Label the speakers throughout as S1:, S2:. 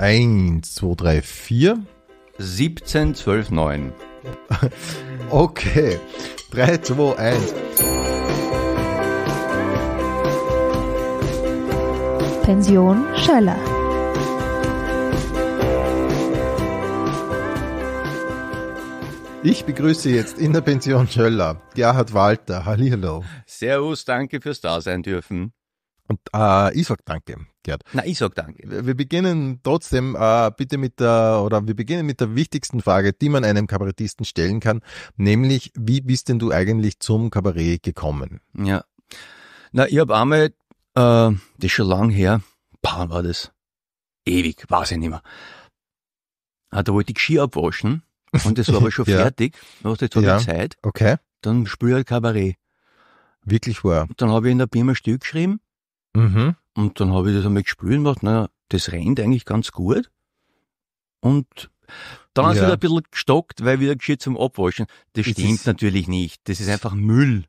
S1: 1, 2, 3, 4. 17, 12, 9.
S2: Okay. 3, 2, 1. Pension Schöller. Ich begrüße jetzt in der Pension Schöller Gerhard Walter. Hallihallo.
S1: Servus, danke fürs Dasein dürfen.
S2: Und äh, ich sage danke. Gerd. Na, ich sag danke. Wir beginnen trotzdem äh, bitte mit der, oder wir beginnen mit der wichtigsten Frage, die man einem Kabarettisten stellen kann, nämlich, wie bist denn du eigentlich zum Kabarett gekommen?
S1: Ja. Na, ich habe einmal, äh, das ist schon lang her, Paar war das. Ewig, weiß ich nicht mehr. Ah, da wollte ich Ski abwaschen und das war aber schon ja. fertig. Da hast ich so ja. Zeit. Okay. Dann spüre ich halt Kabarett. Wirklich wahr. dann habe ich in der Birma Stück geschrieben Mhm. Und dann habe ich das einmal gespielt und gedacht, naja, das rennt eigentlich ganz gut. Und dann ja. hat es wieder ein bisschen gestockt, weil wieder geschieht zum Abwaschen. Das ist stimmt das natürlich nicht. Das ist einfach Müll.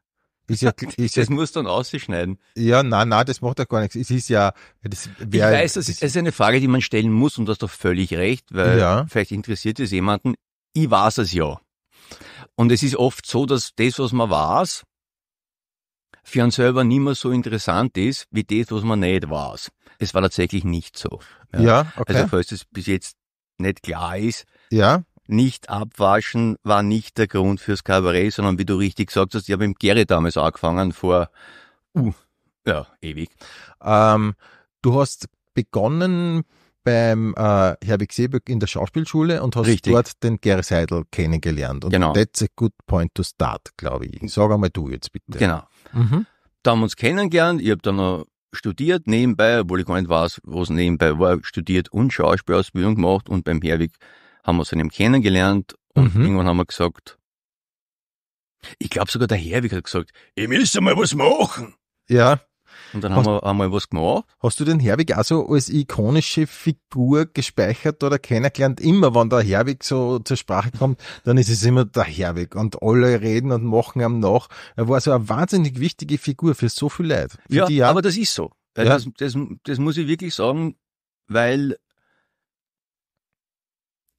S1: Ist ja, ist das ja,
S2: muss dann ausschneiden. Ja, nein, nein, das macht ja gar nichts. Es ist ja, das wär, Ich weiß, das ist, das ist eine Frage, die man stellen muss
S1: und du hast doch völlig recht, weil ja. vielleicht interessiert es jemanden. Ich weiß es ja. Und es ist oft so, dass das, was man weiß, für einen selber nicht mehr so interessant ist, wie das, was man nicht weiß. Es war tatsächlich nicht so. Ja, ja okay. Also falls es bis jetzt nicht klar ist, ja. nicht abwaschen war nicht der Grund fürs Kabarett, sondern wie du richtig gesagt hast, ich habe im Gerrit damals angefangen vor, uh,
S2: ja, ewig. Ähm, du hast begonnen beim äh, Herwig Seeböck in der Schauspielschule und hast Richtig. dort den Gary Seidel kennengelernt. Und genau. that's a good point to start, glaube ich. Sag einmal du jetzt bitte. Genau.
S1: Mhm. Da haben wir uns kennengelernt. Ich habe dann noch studiert nebenbei, obwohl ich gar nicht weiß, was nebenbei war, studiert und Schauspielausbildung gemacht und beim Herwig haben wir uns dann kennengelernt und mhm. irgendwann haben wir gesagt,
S2: ich glaube sogar der Herwig hat gesagt,
S1: ich müsste mal was machen.
S2: Ja. Und dann hast, haben wir einmal was gemacht. Hast du den Herwig auch so als ikonische Figur gespeichert oder kennengelernt? Immer, wenn der Herwig so zur Sprache kommt, dann ist es immer der Herwig und alle reden und machen am nach. Er war so eine wahnsinnig wichtige Figur für so viel Leute. Für ja, aber das ist so. Ja. Das,
S1: das, das muss ich wirklich sagen, weil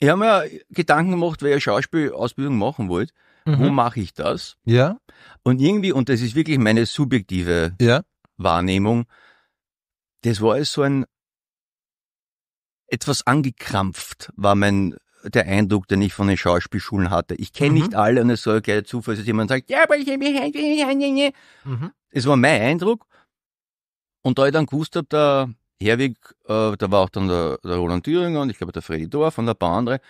S1: ich habe mir Gedanken gemacht, weil ich Schauspielausbildung machen wollte. Mhm. Wo mache ich das? Ja. Und irgendwie, und das ist wirklich meine subjektive ja. Wahrnehmung, das war alles so ein etwas angekrampft, war mein der Eindruck, den ich von den Schauspielschulen hatte. Ich kenne mhm. nicht alle und es soll gleich Zufall, dass jemand sagt, ja, aber ich habe mhm. Es war mein Eindruck. Und da ich dann gewusst habe, der Herwig, äh, da war auch dann der, der Roland Thüringer und ich glaube der Freddy Dorf und ein paar andere,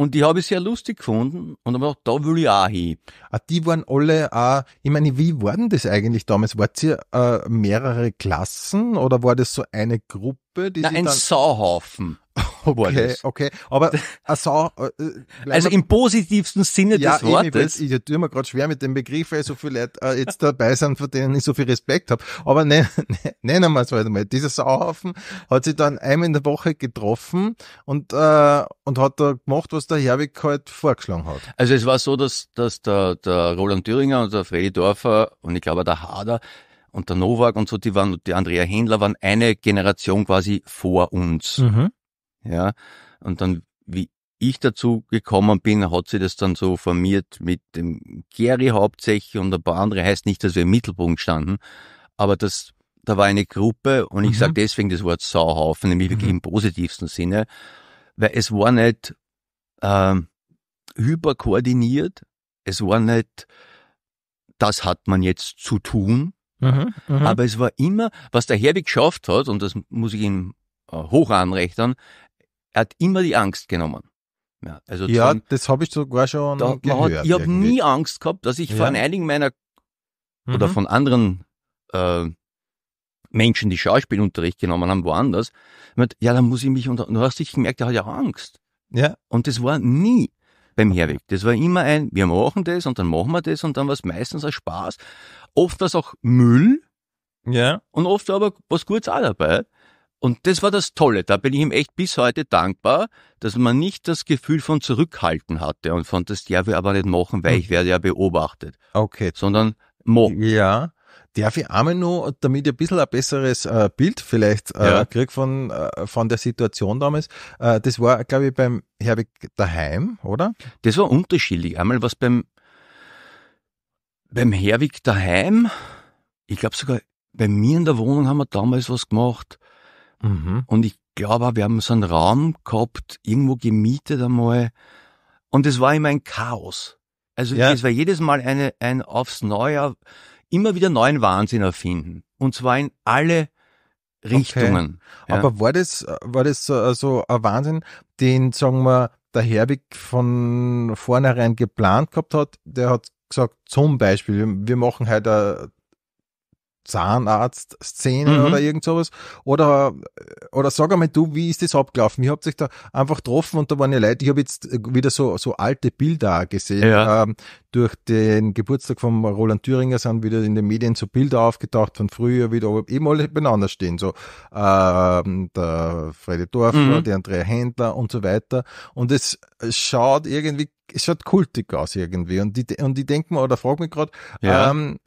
S1: und die habe ich sehr lustig gefunden und habe gedacht, da
S2: will ich auch hin. Ah, die waren alle auch, ich meine, wie war denn das eigentlich damals? Wart ihr äh, mehrere Klassen oder war das so eine Gruppe? Die Nein, ein Sauhaufen. Okay, okay. Aber eine äh, äh also im positivsten Sinne ja, des Wortes. Ich, ich, ich tue mir gerade schwer mit dem Begriff, weil so viele Leute äh, jetzt dabei sind, von denen ich so viel Respekt habe. Aber ne, ne, nennen ne, ne, wir es halt mal. Dieser Sauhaufen hat sich dann einmal in der Woche getroffen und, äh, und hat da gemacht, was der Herwig halt vorgeschlagen hat.
S1: Also es war so, dass, dass der, der Roland Thüringer und der Freddy Dorfer und ich glaube der Hader und der Novak und so, die waren, die Andrea Händler waren eine Generation quasi vor uns. Mhm ja. Und dann, wie ich dazu gekommen bin, hat sie das dann so formiert mit dem Gary hauptsächlich und ein paar andere. Heißt nicht, dass wir im Mittelpunkt standen, aber das, da war eine Gruppe und ich mhm. sage deswegen das Wort Sauhaufen, nämlich mhm. wirklich im positivsten Sinne, weil es war nicht äh, hyperkoordiniert, es war nicht, das hat man jetzt zu tun,
S2: mhm. mhm. aber
S1: es war immer, was der Herwig geschafft hat, und das muss ich ihm äh, hoch anrechnen, er hat immer die Angst genommen. Ja, also ja zum,
S2: das habe ich sogar schon da, gehört. Hat, ich habe nie Angst gehabt, dass ich ja. von einigen meiner mhm. oder
S1: von anderen äh, Menschen, die Schauspielunterricht genommen haben, woanders, mit, ja, dann muss ich mich unter. Du hast dich gemerkt, er hat ja Angst. Ja. Und das war nie beim Herweg. Das war immer ein, wir machen das und dann machen wir das und dann war es meistens ein Spaß. Oft war es auch Müll. Ja. Und oft war aber was Gutes auch dabei. Und das war das Tolle. Da bin ich ihm echt bis heute dankbar, dass man nicht das Gefühl von Zurückhalten hatte und von das darf ich aber nicht machen, weil hm. ich werde ja beobachtet.
S2: Okay. Sondern morgen. Ja. Darf ich einmal nur, damit ich ein bisschen ein besseres äh, Bild vielleicht äh, ja. kriege von, äh, von der Situation damals, äh, das war, glaube ich, beim Herwig daheim, oder? Das war unterschiedlich. Einmal was
S1: beim, beim Herwig daheim, ich glaube sogar bei mir in der Wohnung haben wir damals was gemacht, Mhm. Und ich glaube, wir haben so einen Raum gehabt, irgendwo gemietet einmal. Und es war immer ein Chaos. Also ja. es war jedes Mal eine, ein aufs Neue, immer wieder neuen Wahnsinn erfinden.
S2: Und zwar in alle Richtungen. Okay. Ja. Aber war das, war das so, so ein Wahnsinn, den, sagen wir, der Herwig von vornherein geplant gehabt hat? Der hat gesagt, zum Beispiel, wir machen heute Zahnarzt-Szene mhm. oder irgend sowas. Oder, oder sag einmal du, wie ist das abgelaufen? Ihr habt euch da einfach getroffen und da waren ja Leute, ich habe jetzt äh, wieder so, so alte Bilder gesehen. Ja. Ähm, durch den Geburtstag von Roland Thüringer sind wieder in den Medien so Bilder aufgetaucht von früher, wieder eben alle beieinander stehen. So ähm, der Freddy Dorfer, mhm. der Andrea Händler und so weiter. Und es schaut irgendwie es schaut kultig aus irgendwie. Und die und die denken, oder frag mich gerade, ja. ähm,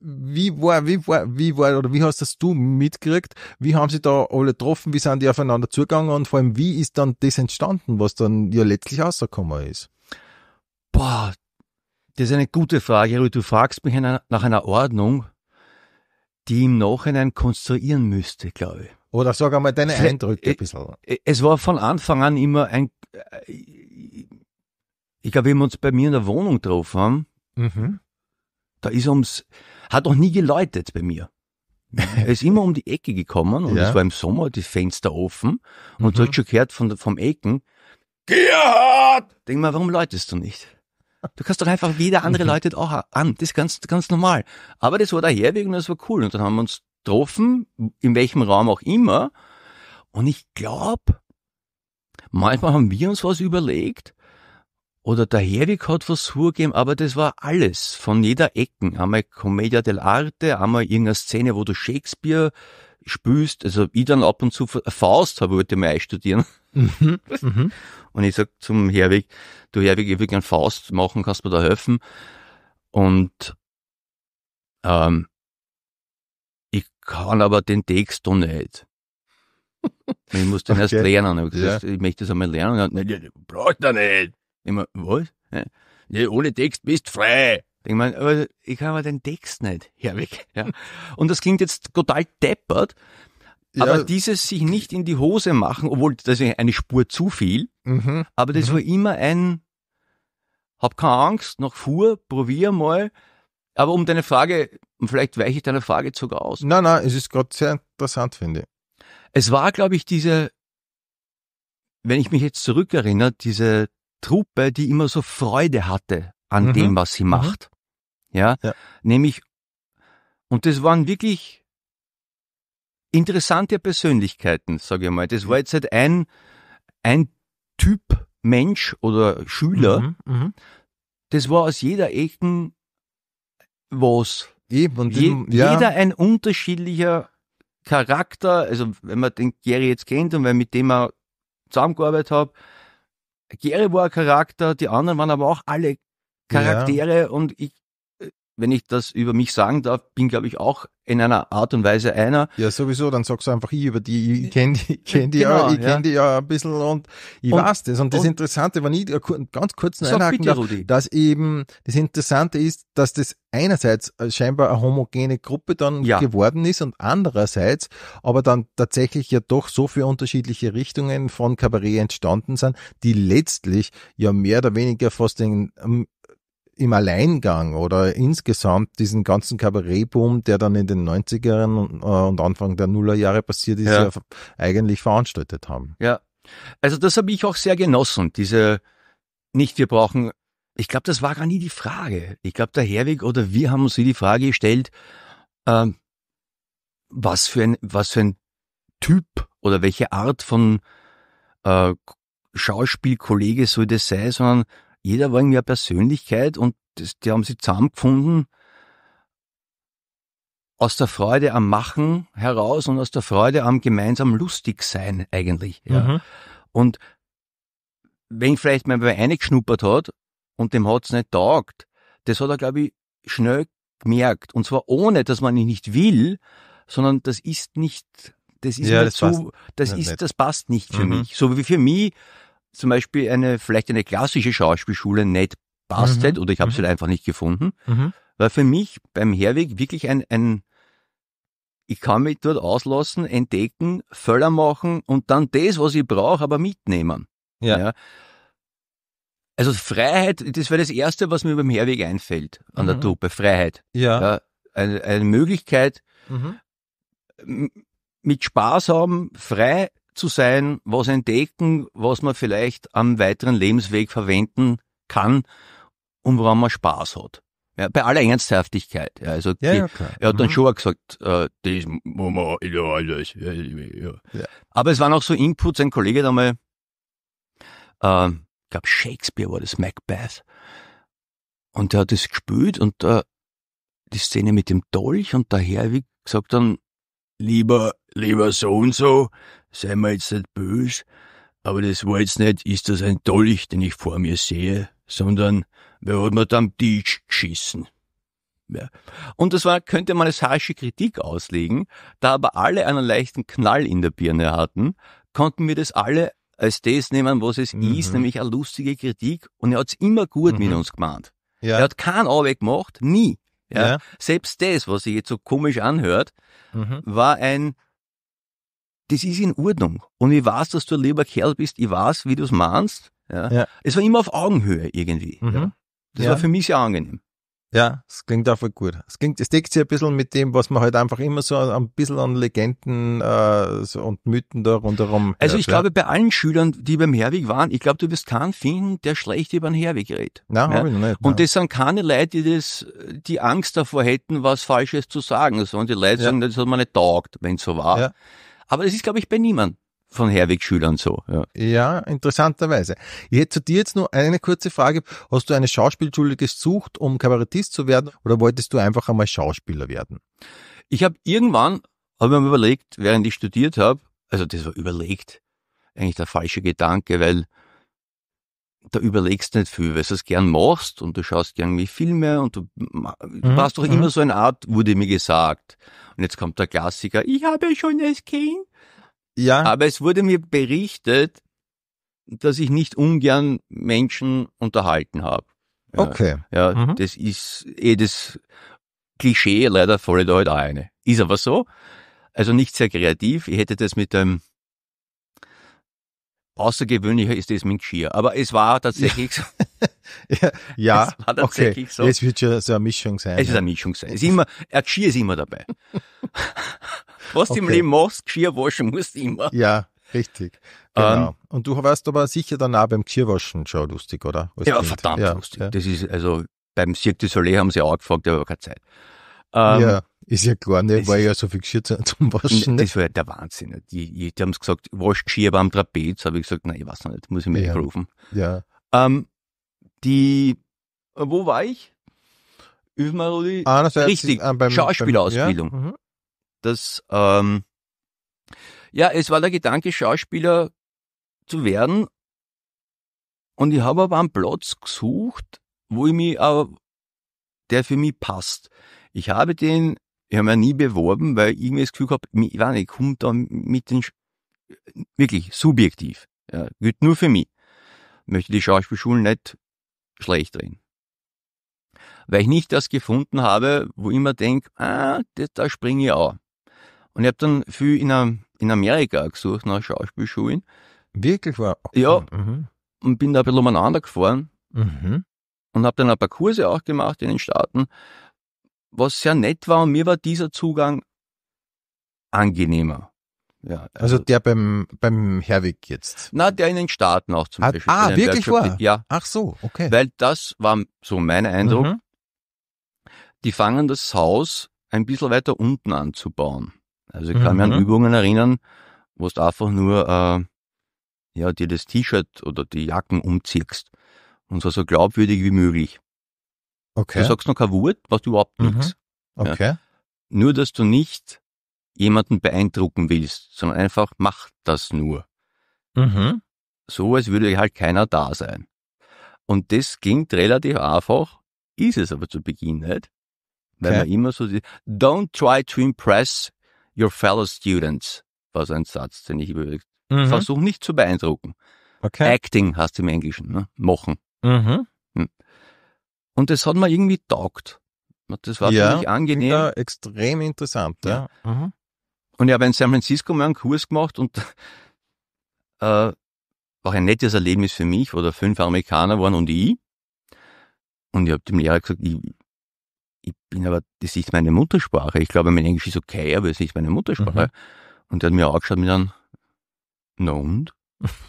S2: wie war, wie war, wie war, oder wie hast das du mitgekriegt? Wie haben sie da alle getroffen? Wie sind die aufeinander zugegangen? Und vor allem, wie ist dann das entstanden, was dann ja letztlich rausgekommen ist? Boah, das ist eine gute Frage. Rui. Du fragst mich nach einer Ordnung, die im
S1: Nachhinein konstruieren müsste, glaube ich.
S2: Oder sag einmal deine Eindrücke
S1: ein bisschen. Es war von Anfang an immer ein, ich glaube, wenn wir uns bei mir in der Wohnung getroffen. haben, mhm. da ist ums, hat noch nie geläutet bei mir. Er ist immer um die Ecke gekommen und ja. es war im Sommer die Fenster offen und mhm. du hast schon gehört von, vom Ecken, Gerhard! Denk mal, warum läutest du nicht? Du kannst doch einfach, jeder andere mhm. läutet auch an. Das ist ganz, ganz normal. Aber das war der Herweg und das war cool. Und dann haben wir uns getroffen, in welchem Raum auch immer. Und ich glaube, manchmal haben wir uns was überlegt oder der Herwig hat was vorgegeben, aber das war alles, von jeder Ecken. Einmal Commedia dell'arte, einmal irgendeine Szene, wo du Shakespeare spürst, also ich dann ab und zu Faust habe, wollte mal einstudieren.
S2: Mhm, mhm.
S1: Und ich sag zum Herwig, du Herwig, ich will gern Faust machen, kannst mir da helfen. Und ähm, ich kann aber den Text doch nicht. Ich muss den okay. erst lernen. Ich, gesagt, ja. ich möchte das einmal lernen. Nein, du brauchst da nicht immer mein, was? Ja, ohne Text bist frei. Ich meine, aber ich habe den Text nicht herweg. Ja. Und das klingt jetzt total deppert, aber dieses sich nicht in die Hose machen, obwohl das ist eine Spur zu viel, mhm. aber das mhm. war immer ein, hab keine Angst, noch fuhr, probier mal. Aber um deine Frage, vielleicht weiche ich deine Frage sogar aus. Nein, nein, es ist gerade sehr interessant, finde ich. Es war, glaube ich, diese, wenn ich mich jetzt zurückerinnere, diese Truppe, die immer so Freude hatte an mhm. dem, was sie mhm. macht. Mhm. Ja? ja, nämlich, und das waren wirklich interessante Persönlichkeiten, sage ich mal. Das war jetzt halt ein, ein Typ Mensch oder Schüler. Mhm. mhm. Das war aus jeder Ecke was. Eben, Je, ja. Jeder ein unterschiedlicher Charakter. Also wenn man den Gary jetzt kennt und wenn mit dem er zusammengearbeitet hat, Gary war ein Charakter, die anderen waren aber auch alle Charaktere ja. und ich wenn ich das über mich sagen darf, bin, glaube ich, auch in einer Art und
S2: Weise einer. Ja, sowieso, dann sagst du einfach, ich über die, ich äh, kenne die, kenn die, genau, ja, ich ja. die ja ein bisschen und ich und, weiß das. Und das und, Interessante, wenn ich ganz kurz einhaken bitte, darf, Rudi. dass eben das Interessante ist, dass das einerseits scheinbar eine homogene Gruppe dann ja. geworden ist und andererseits aber dann tatsächlich ja doch so viele unterschiedliche Richtungen von Kabarett entstanden sind, die letztlich ja mehr oder weniger fast den ähm, im Alleingang oder insgesamt diesen ganzen Kabarettboom, der dann in den 90ern äh, und Anfang der Nullerjahre passiert ist, ja. ja eigentlich veranstaltet haben.
S1: Ja, also das habe ich auch sehr genossen, diese nicht wir brauchen, ich glaube, das war gar nie die Frage. Ich glaube, der Herwig oder wir haben uns die Frage gestellt, ähm, was für ein, was für ein Typ oder welche Art von äh, Schauspielkollege soll das sein, sondern jeder war irgendwie eine Persönlichkeit und das, die haben sich zusammengefunden aus der Freude am Machen heraus und aus der Freude am gemeinsam lustig sein eigentlich. Ja. Mhm. Und wenn vielleicht mal bei eine geschnuppert hat und dem hat es nicht taugt, das hat er, glaube ich, schnell gemerkt. Und zwar ohne, dass man ihn nicht will, sondern das ist nicht, das ist ja, das zu, passt. das ist, das passt nicht für mhm. mich. So wie für mich zum Beispiel eine, vielleicht eine klassische Schauspielschule nicht passt mhm. oder ich habe mhm. sie halt einfach nicht gefunden, mhm. war für mich beim Herweg wirklich ein, ein ich kann mich dort auslassen, entdecken, Föller machen und dann das, was ich brauche, aber mitnehmen. Ja. ja. Also Freiheit, das wäre das Erste, was mir beim Herweg einfällt an der mhm. Truppe, Freiheit. Ja. ja eine, eine, Möglichkeit, mhm. mit Spaß haben, frei zu sein, was entdecken, was man vielleicht am weiteren Lebensweg verwenden kann und woran man Spaß hat. Ja, bei aller Ernsthaftigkeit. Ja, also ja, die, ja, er hat dann mhm. schon gesagt, äh, das muss man, ja, das, ja, ja. Aber es waren auch so Inputs, ein Kollege hat einmal, äh, ich glaube Shakespeare war das, Macbeth, und der hat das gespielt und äh, die Szene mit dem Dolch und der Herwig gesagt dann, lieber Lieber so und so, sei mir jetzt nicht böse, aber das war jetzt nicht, ist das ein Dolch, den ich vor mir sehe, sondern wer hat mir da am Tisch geschissen? Ja. Und das war, könnte man als harsche Kritik auslegen, da aber alle einen leichten Knall in der Birne hatten, konnten wir das alle als das nehmen, was es mhm. ist, nämlich eine lustige Kritik und er hat's immer gut mhm. mit uns gemeint. Ja. Er hat keinen Arbeit gemacht, nie. Ja. ja. Selbst das, was sich jetzt so komisch anhört, mhm. war ein das ist in Ordnung. Und ich weiß, dass du ein lieber Kerl bist,
S2: ich weiß, wie du es meinst. Ja. ja. Es war immer auf Augenhöhe irgendwie. Mhm. Ja. Das ja. war für mich sehr angenehm. Ja, es klingt auch voll gut. Es klingt, es deckt sich ein bisschen mit dem, was man halt einfach immer so ein bisschen an Legenden äh, so und Mythen da rundherum. Also hört, ich glaube, bei allen Schülern,
S1: die beim Herwig waren, ich glaube, du wirst keinen finden, der schlecht über den Herwig redet. Nein, ja? ich noch nicht. Und nein. das sind keine Leute, die das, die Angst davor hätten, was Falsches zu sagen, sondern also die Leute ja. sagen, das hat man nicht taugt, wenn es so war. Ja. Aber das ist, glaube ich, bei niemandem von Herwig-Schülern so. Ja.
S2: ja, interessanterweise. Ich hätte zu dir jetzt nur eine kurze Frage. Hast du eine Schauspielschule gesucht, um Kabarettist zu werden, oder wolltest du einfach einmal Schauspieler werden? Ich habe irgendwann,
S1: habe mir überlegt, während ich studiert habe, also das war überlegt, eigentlich der falsche Gedanke, weil da überlegst du nicht viel, weil du es gern machst und du schaust gern wie Filme und du, du mhm, warst doch immer mhm. so eine Art, wurde mir gesagt. Und jetzt kommt der Klassiker, ich habe schon das Kind. Ja. Aber es wurde mir berichtet, dass ich nicht ungern Menschen unterhalten habe. Ja, okay. Ja, mhm. das ist eh das Klischee, leider fällt halt heute eine. Ist aber so. Also nicht sehr kreativ. Ich hätte das mit dem Außergewöhnlicher ist das mit Geschirr. Aber es war tatsächlich so. ja, es war tatsächlich okay. so. Es wird schon so eine Mischung
S2: sein. Es ja. ist eine Mischung sein. Es ist immer,
S1: ein Geschirr ist immer dabei. Was okay. du im Leben machst, Geschirr waschen musst du immer.
S2: Ja, richtig. Genau. Ähm, Und du warst aber sicher danach beim Geschirrwaschen schon lustig, oder? Als ja, kind. verdammt ja, lustig.
S1: Das ist, also, beim Cirque du Soleil haben sie auch gefragt, aber keine Zeit. Ähm, ja. Ist
S2: ja klar, ne, war ja so viel Geschirr zum Waschen. Ne? Das
S1: war ja der Wahnsinn. Ne? Die, die haben gesagt, wasch Geschirr beim Trapez. Habe ich gesagt, nein, ich weiß noch nicht, muss ich mir ja. rufen. Ja. Ähm, die, wo war ich? Üsmaroli? Ah, das heißt, Richtig, ah, beim, Schauspielerausbildung. Beim, ja? mhm. Das, ähm, ja, es war der Gedanke, Schauspieler zu werden. Und ich habe aber einen Platz gesucht, wo ich mich, äh, der für mich passt. Ich habe den ich habe mich nie beworben, weil ich irgendwie das Gefühl gehabt, ich weiß nicht, ich komme da mit den, Sch wirklich subjektiv, ja, gilt nur für mich. möchte die Schauspielschulen nicht schlecht drehen. Weil ich nicht das gefunden habe, wo ich immer denke, ah, das, da springe ich auch. Und ich habe dann viel in, in Amerika gesucht nach Schauspielschulen. Wirklich war? Ja. Mhm. Und bin da ein bisschen umeinander gefahren. Mhm. Und habe dann ein paar Kurse auch gemacht in den Staaten was sehr nett war und mir war dieser Zugang
S2: angenehmer. Ja, also, also, der beim, beim Herwig jetzt?
S1: Na, der in den Staaten auch zum Hat, Beispiel. Ah, wirklich war? Ja. Ach so, okay. Weil das war so mein Eindruck. Mhm. Die fangen das Haus ein bisschen weiter unten anzubauen. Also ich kann mhm. mich an mhm. Übungen erinnern, wo du einfach nur äh, ja, dir das T-Shirt oder die Jacken umziehst. Und zwar so glaubwürdig wie möglich. Okay. Du sagst noch kein Wort, was überhaupt mhm. nichts. Okay. Ja. Nur, dass du nicht jemanden beeindrucken willst, sondern einfach mach das nur. Mhm. So, als würde halt keiner da sein. Und das klingt relativ einfach, ist es aber zu Beginn nicht. Weil okay. man immer so, sieht, don't try to impress your fellow students, war so ein Satz, den ich überlegt. Mhm. Versuch nicht zu beeindrucken. Okay. Acting du im Englischen, ne? Machen. Mhm. Und das hat mir irgendwie taugt. Das war ja, ziemlich
S2: angenehm. Ja, extrem interessant, ja. ja. Mhm.
S1: Und ich habe in San Francisco mal einen Kurs gemacht und äh, war ein nettes Erlebnis für mich, wo da fünf Amerikaner waren und ich. Und ich habe dem Lehrer gesagt, ich, ich bin aber, das ist meine Muttersprache. Ich glaube, mein Englisch ist okay, aber es ist meine Muttersprache. Mhm. Und er hat mir angeschaut mit einem, na und?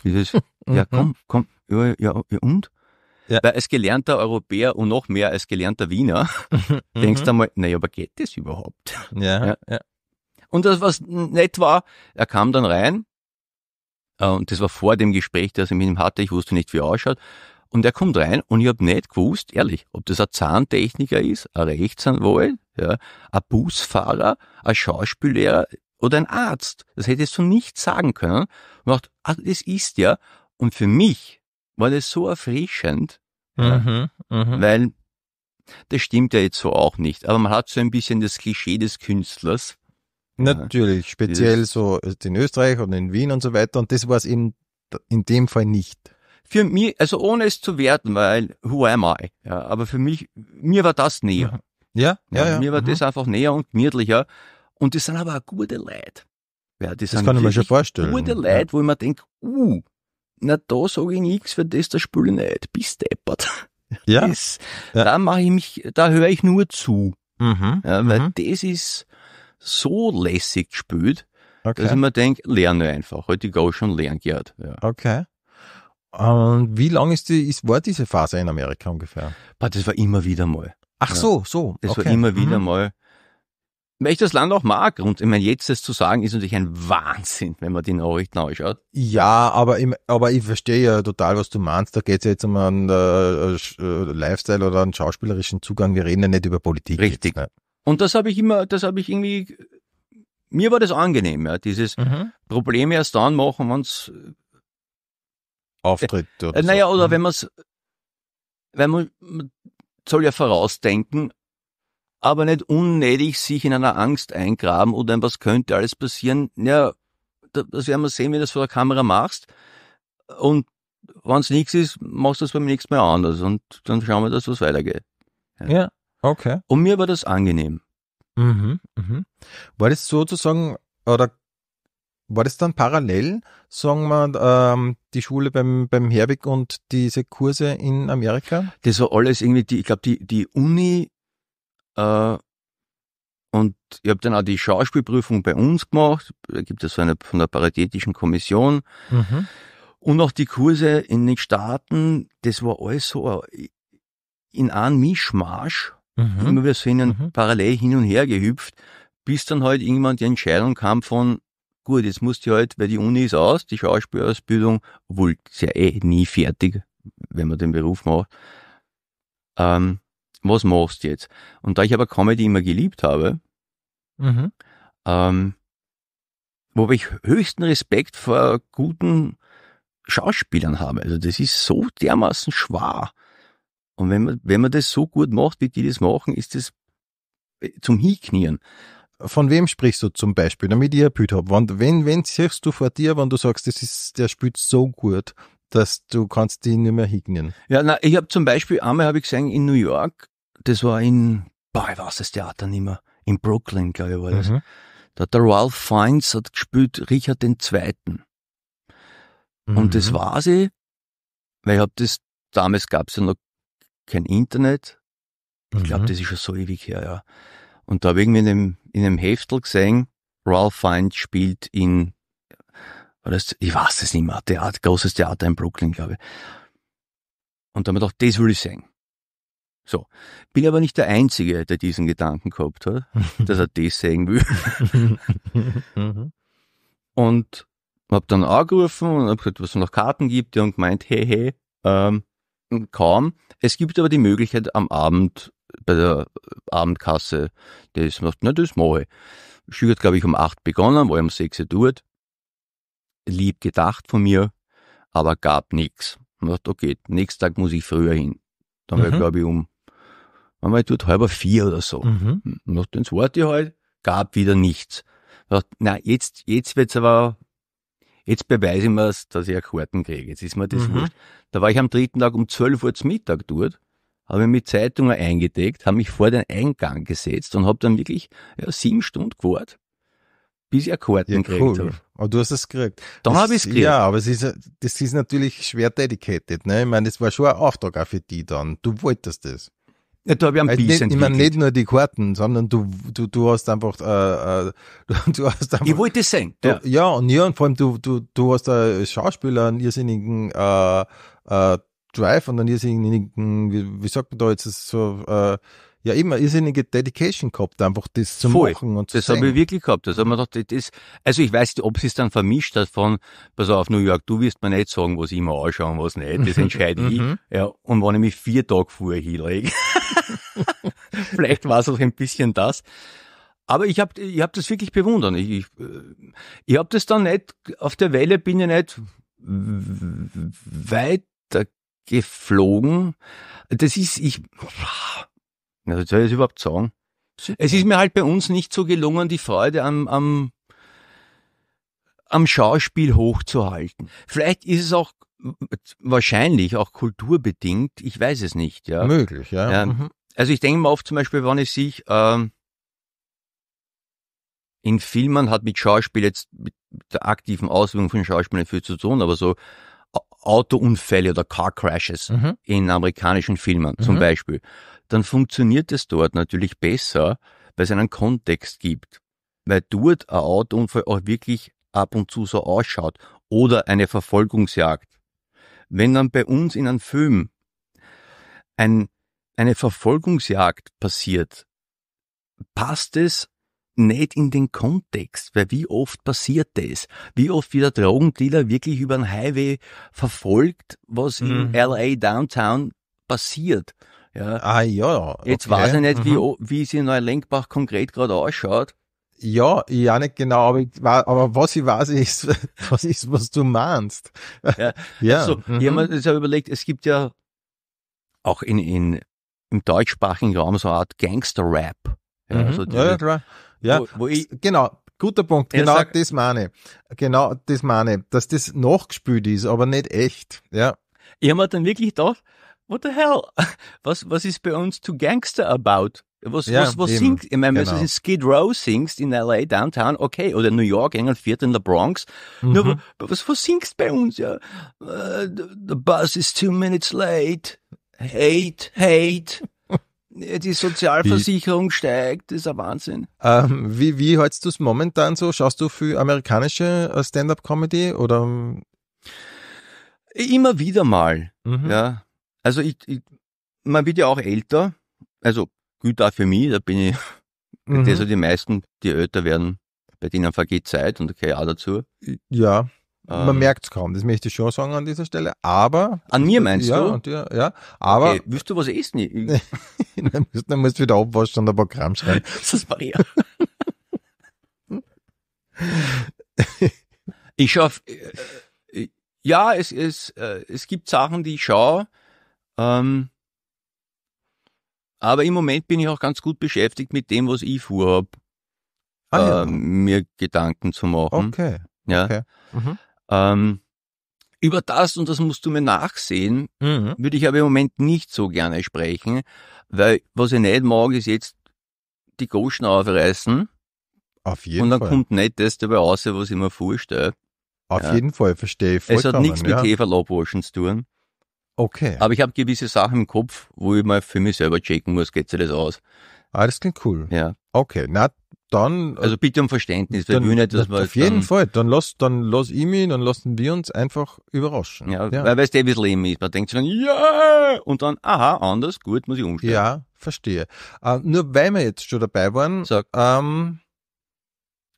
S1: Dieses, ja, mhm. komm, komm, ja, ja, ja und? Ja. Weil als gelernter Europäer und noch mehr als gelernter Wiener mhm. denkst du einmal, naja, aber geht das überhaupt? Ja, ja. ja. Und das, was nett war, er kam dann rein, äh, und das war vor dem Gespräch, das ich mit ihm hatte, ich wusste nicht, wie er ausschaut, und er kommt rein und ich habe nicht gewusst, ehrlich, ob das ein Zahntechniker ist, ein Rechtsanwalt, ja, ein Busfahrer, ein Schauspiellehrer oder ein Arzt. Das hättest du nicht sagen können. Und ich dachte, ah, das ist ja. Und für mich war das so erfrischend, mhm, ja, mh. weil das stimmt ja jetzt so auch nicht, aber man hat so ein bisschen das Klischee des Künstlers. Natürlich, ja, speziell
S2: so äh, in Österreich und in Wien und so weiter und das war es eben in dem Fall nicht.
S1: Für mich, also ohne es zu werten, weil who am I? Ja, aber für mich, mir war das näher. Mhm. Ja, ja, ja, ja Mir war mhm. das einfach näher und gemütlicher. Und das sind aber auch gute Leute.
S2: Ja, das, das kann ich mir schon vorstellen. Gute
S1: Leute, wo ich mir denke, uh, na, da sage ich nichts, weil das das Spiel nicht. Bist deppert. Ja. Das, ja. Da mache ich mich, da höre ich nur zu. Mhm. Ja, weil mhm. das ist so lässig gespielt, okay. dass ich mir denke, lerne einfach. Heute halt gar schon lernen gehört. Ja.
S2: Okay. Und wie lange ist ist, war diese Phase in Amerika ungefähr? Bah, das war immer wieder mal. Ach so, so. Das okay. war immer wieder mhm. mal weil ich das Land auch mag. Und ich meine,
S1: jetzt das zu sagen, ist natürlich ein Wahnsinn, wenn man die Nachrichten anschaut.
S2: Ja, aber im, aber ich verstehe ja total, was du meinst. Da geht es ja jetzt um einen äh, äh, Lifestyle oder einen schauspielerischen Zugang. Wir reden ja nicht über Politik. Richtig. Jetzt, ne?
S1: Und das habe ich immer, das habe ich irgendwie, mir war das angenehm, ja, dieses mhm. Problem erst dann machen, wenn es äh, auftritt. Oder äh, naja, so. oder mhm. wenn man es, wenn man, man soll ja vorausdenken, aber nicht unnädig sich in einer Angst eingraben oder was könnte alles passieren. Ja, das werden wir sehen, wenn du das vor der Kamera machst. Und wenn es nichts ist, machst du es beim nächsten Mal anders und dann schauen wir, dass was weitergeht.
S2: Ja. ja, okay. Und mir war das angenehm. Mhm, mhm. War das sozusagen, oder war das dann parallel, sagen wir, ähm, die Schule beim, beim Herwig und diese Kurse in Amerika?
S1: Das war alles irgendwie, die, ich glaube, die, die Uni äh, und ich habe dann auch die Schauspielprüfung bei uns gemacht. Da gibt es so eine von der Paritätischen Kommission. Mhm. Und auch die Kurse in den Staaten, das war alles so in einem Mischmasch. Mhm. Immer wieder so in mhm. parallel hin und her gehüpft, bis dann halt irgendwann die Entscheidung kam von, gut, jetzt musst du halt, weil die Uni ist aus, die Schauspielausbildung, obwohl sehr ja eh nie fertig, wenn man den Beruf macht, ähm, was machst du jetzt? Und da ich aber Comedy immer geliebt habe, mhm. ähm, wobei ich höchsten Respekt vor guten Schauspielern habe. Also das ist so dermaßen schwer. Und wenn man, wenn man das so gut macht,
S2: wie die das machen, ist das äh, zum Hinknieren. Von wem sprichst du zum Beispiel, damit ich ein Bild habe? Wenn, wenn, wen siehst du vor dir, wenn du sagst, das ist, der spielt so gut? dass du kannst die nicht mehr hingehen.
S1: Ja, na, ich habe zum Beispiel, einmal habe ich gesehen in New York, das war in, boah, ich weiß das Theater nicht mehr, in Brooklyn, glaube ich, war das. Mhm. Da hat der Ralph Fiennes hat gespielt Richard II. Mhm. Und das mhm. war sie, weil ich habe das, damals gab es ja noch kein Internet. Ich glaube, mhm. das ist schon so ewig her, ja. Und da habe ich irgendwie in einem, in einem Heftel gesehen, Ralph Fiennes spielt in war das, ich weiß es nicht mehr, Theater, großes Theater in Brooklyn, glaube ich. Und da haben wir gedacht, das will ich sehen. So. Bin aber nicht der Einzige, der diesen Gedanken gehabt hat, dass er das sehen will. und habe dann angerufen und habe gesagt, was es noch Karten gibt. Die haben gemeint, hey, hey, ähm, kaum. Es gibt aber die Möglichkeit am Abend bei der Abendkasse, das macht, na, das mache ich. Schüler hat, glaube ich, um acht begonnen, war um sechs Uhr dort lieb gedacht von mir, aber gab nichts. Und dachte, okay, nächsten Tag muss ich früher hin. Dann war mhm. glaube ich um, einmal tut halber vier oder so. Mhm. Und hm, dann ins ich halt, gab wieder nichts. Ich dachte, na, jetzt, jetzt wird's aber, jetzt beweise ich mir, dass ich eine Karten kriege. Jetzt ist mir das mhm. wurscht. Da war ich am dritten Tag um 12 Uhr zum Mittag dort habe ich mit Zeitungen eingedeckt, habe mich vor den Eingang gesetzt und habe dann wirklich ja, sieben Stunden gewartet,
S2: bis ich eine Karten ja, gekriegt cool. habe. Aber du hast es gekriegt. Dann habe ich es gekriegt. Ja, aber es ist, das ist natürlich schwer dedicated. Ne? Ich meine, das war schon ein Auftrag auch für die dann. Du wolltest das.
S1: Ja, da habe ich einen also Biss Ich meine, nicht
S2: nur die Karten, sondern du, du, du hast einfach, äh, äh du hast einfach. Ich wollte es sehen. Du, ja. ja. und ja, und vor allem du, du, du hast als Schauspieler einen irrsinnigen, äh, äh, Drive und einen irrsinnigen, wie, wie sagt man da jetzt, so, äh, ja eben eine irrsinnige Dedication gehabt, einfach das zu Voll. machen und zu Das singen. habe ich
S1: wirklich gehabt. Das haben wir gedacht, das also ich weiß nicht, ob sie es dann vermischt hat von, pass auf, New York, du wirst mir nicht sagen, was ich mir anschaue und was nicht. Das entscheide ich. Mhm. Ja, und wenn ich mich vier Tage vorher hinlege, vielleicht war es auch ein bisschen das. Aber ich habe ich hab das wirklich bewundert. Ich, ich, ich habe das dann nicht, auf der Welle bin ich nicht weiter geflogen. Das ist, ich, also soll ich das überhaupt sagen? Es ist mir halt bei uns nicht so gelungen, die Freude am, am, am Schauspiel hochzuhalten. Vielleicht ist es auch wahrscheinlich auch kulturbedingt, ich weiß es nicht. Ja. Möglich, ja. ja. Mhm. Also ich denke mir oft zum Beispiel, wenn ich sich ähm, in Filmen hat mit Schauspiel jetzt mit der aktiven Auswirkung von Schauspielern viel zu tun, aber so Autounfälle oder Car Crashes mhm. in amerikanischen Filmen mhm. zum Beispiel dann funktioniert es dort natürlich besser, weil es einen Kontext gibt. Weil dort ein Autounfall auch wirklich ab und zu so ausschaut oder eine Verfolgungsjagd. Wenn dann bei uns in einem Film ein, eine Verfolgungsjagd passiert, passt es nicht in den Kontext, weil wie oft passiert das? Wie oft wird der Drogendealer wirklich über den Highway verfolgt, was mhm. in LA Downtown passiert? Ja. Ah ja. Okay. Jetzt weiß ich nicht, mhm. wie,
S2: wie sie in Neulenkbach konkret gerade ausschaut. Ja, ja nicht genau, aber, ich, aber was ich weiß, ist, was ist, was du meinst. Ja, ja. Also, mhm. ich habe mir das ja überlegt, es gibt ja
S1: auch in, in, im deutschsprachigen Raum so eine Art Gangster-Rap. Ja, mhm. also ja, wo, wo ich, genau, guter
S2: Punkt, genau sag, das meine Genau das meine dass das nachgespielt ist, aber nicht echt. Ja.
S1: Ich habe mir dann wirklich gedacht, what the hell? Was, was ist bei uns to Gangster about? Was, ja, was, was eben. ich meine, genau. wenn du in Skid Row singst in LA, Downtown, okay, oder New York, England, Viertel in der Bronx, mhm. nur, was, was singst bei uns, ja? Uh, äh, the, the bus is two minutes late, hate, hate. Die Sozialversicherung wie, steigt, das ist ein Wahnsinn.
S2: Ähm, wie, wie hältst du es momentan so? Schaust du für amerikanische äh, Stand-up-Comedy oder? Ähm?
S1: Immer wieder mal, mhm. ja also ich, ich, man wird ja auch älter. Also gut auch für mich, da bin ich, mhm. also die meisten, die älter werden, bei denen vergeht Zeit und okay, auch dazu.
S2: Ja. Man ähm. merkt es kaum, das möchte ich schon sagen an dieser Stelle, aber. An mir meinst ja, du? Und ja, ja, aber. Okay, willst du was essen? dann, musst, dann musst wieder abwaschen und ein paar Gramm schreiben. das ist
S1: Maria. ich schaffe, äh, äh, ja, es, es, äh, es gibt Sachen, die ich schaue, ähm, aber im Moment bin ich auch ganz gut beschäftigt mit dem, was ich vorhabe, ah, ja. äh, mir Gedanken zu machen. Okay. Ja. Okay. Mhm. Ähm, über das, und das musst du mir nachsehen, mhm. würde ich aber im Moment nicht so gerne sprechen, weil was ich nicht mag, ist jetzt die Goschen aufreißen. Auf jeden Fall. Und dann Fall. kommt nicht das dabei raus, was ich mir vorstelle. Auf ja. jeden Fall, verstehe ich vollkommen. Es hat nichts mit ja. Käferlaubwaschen zu tun. Okay. Aber ich habe gewisse Sachen im Kopf, wo ich mal für mich selber checken muss, geht
S2: sich das aus. Ah, das klingt cool. Ja. Okay, na dann. Äh, also bitte um Verständnis, weil wir nicht, dass man. Auf jeden dann, Fall, dann lass, dann lass ich mich, dann lassen wir uns einfach überraschen. Ja, ja. weil weißt du, wie das Leben ist. Man denkt sich dann, ja, yeah! und dann, aha, anders, gut, muss ich umstellen. Ja, verstehe. Uh, nur weil wir jetzt schon dabei waren, Sag. Ähm,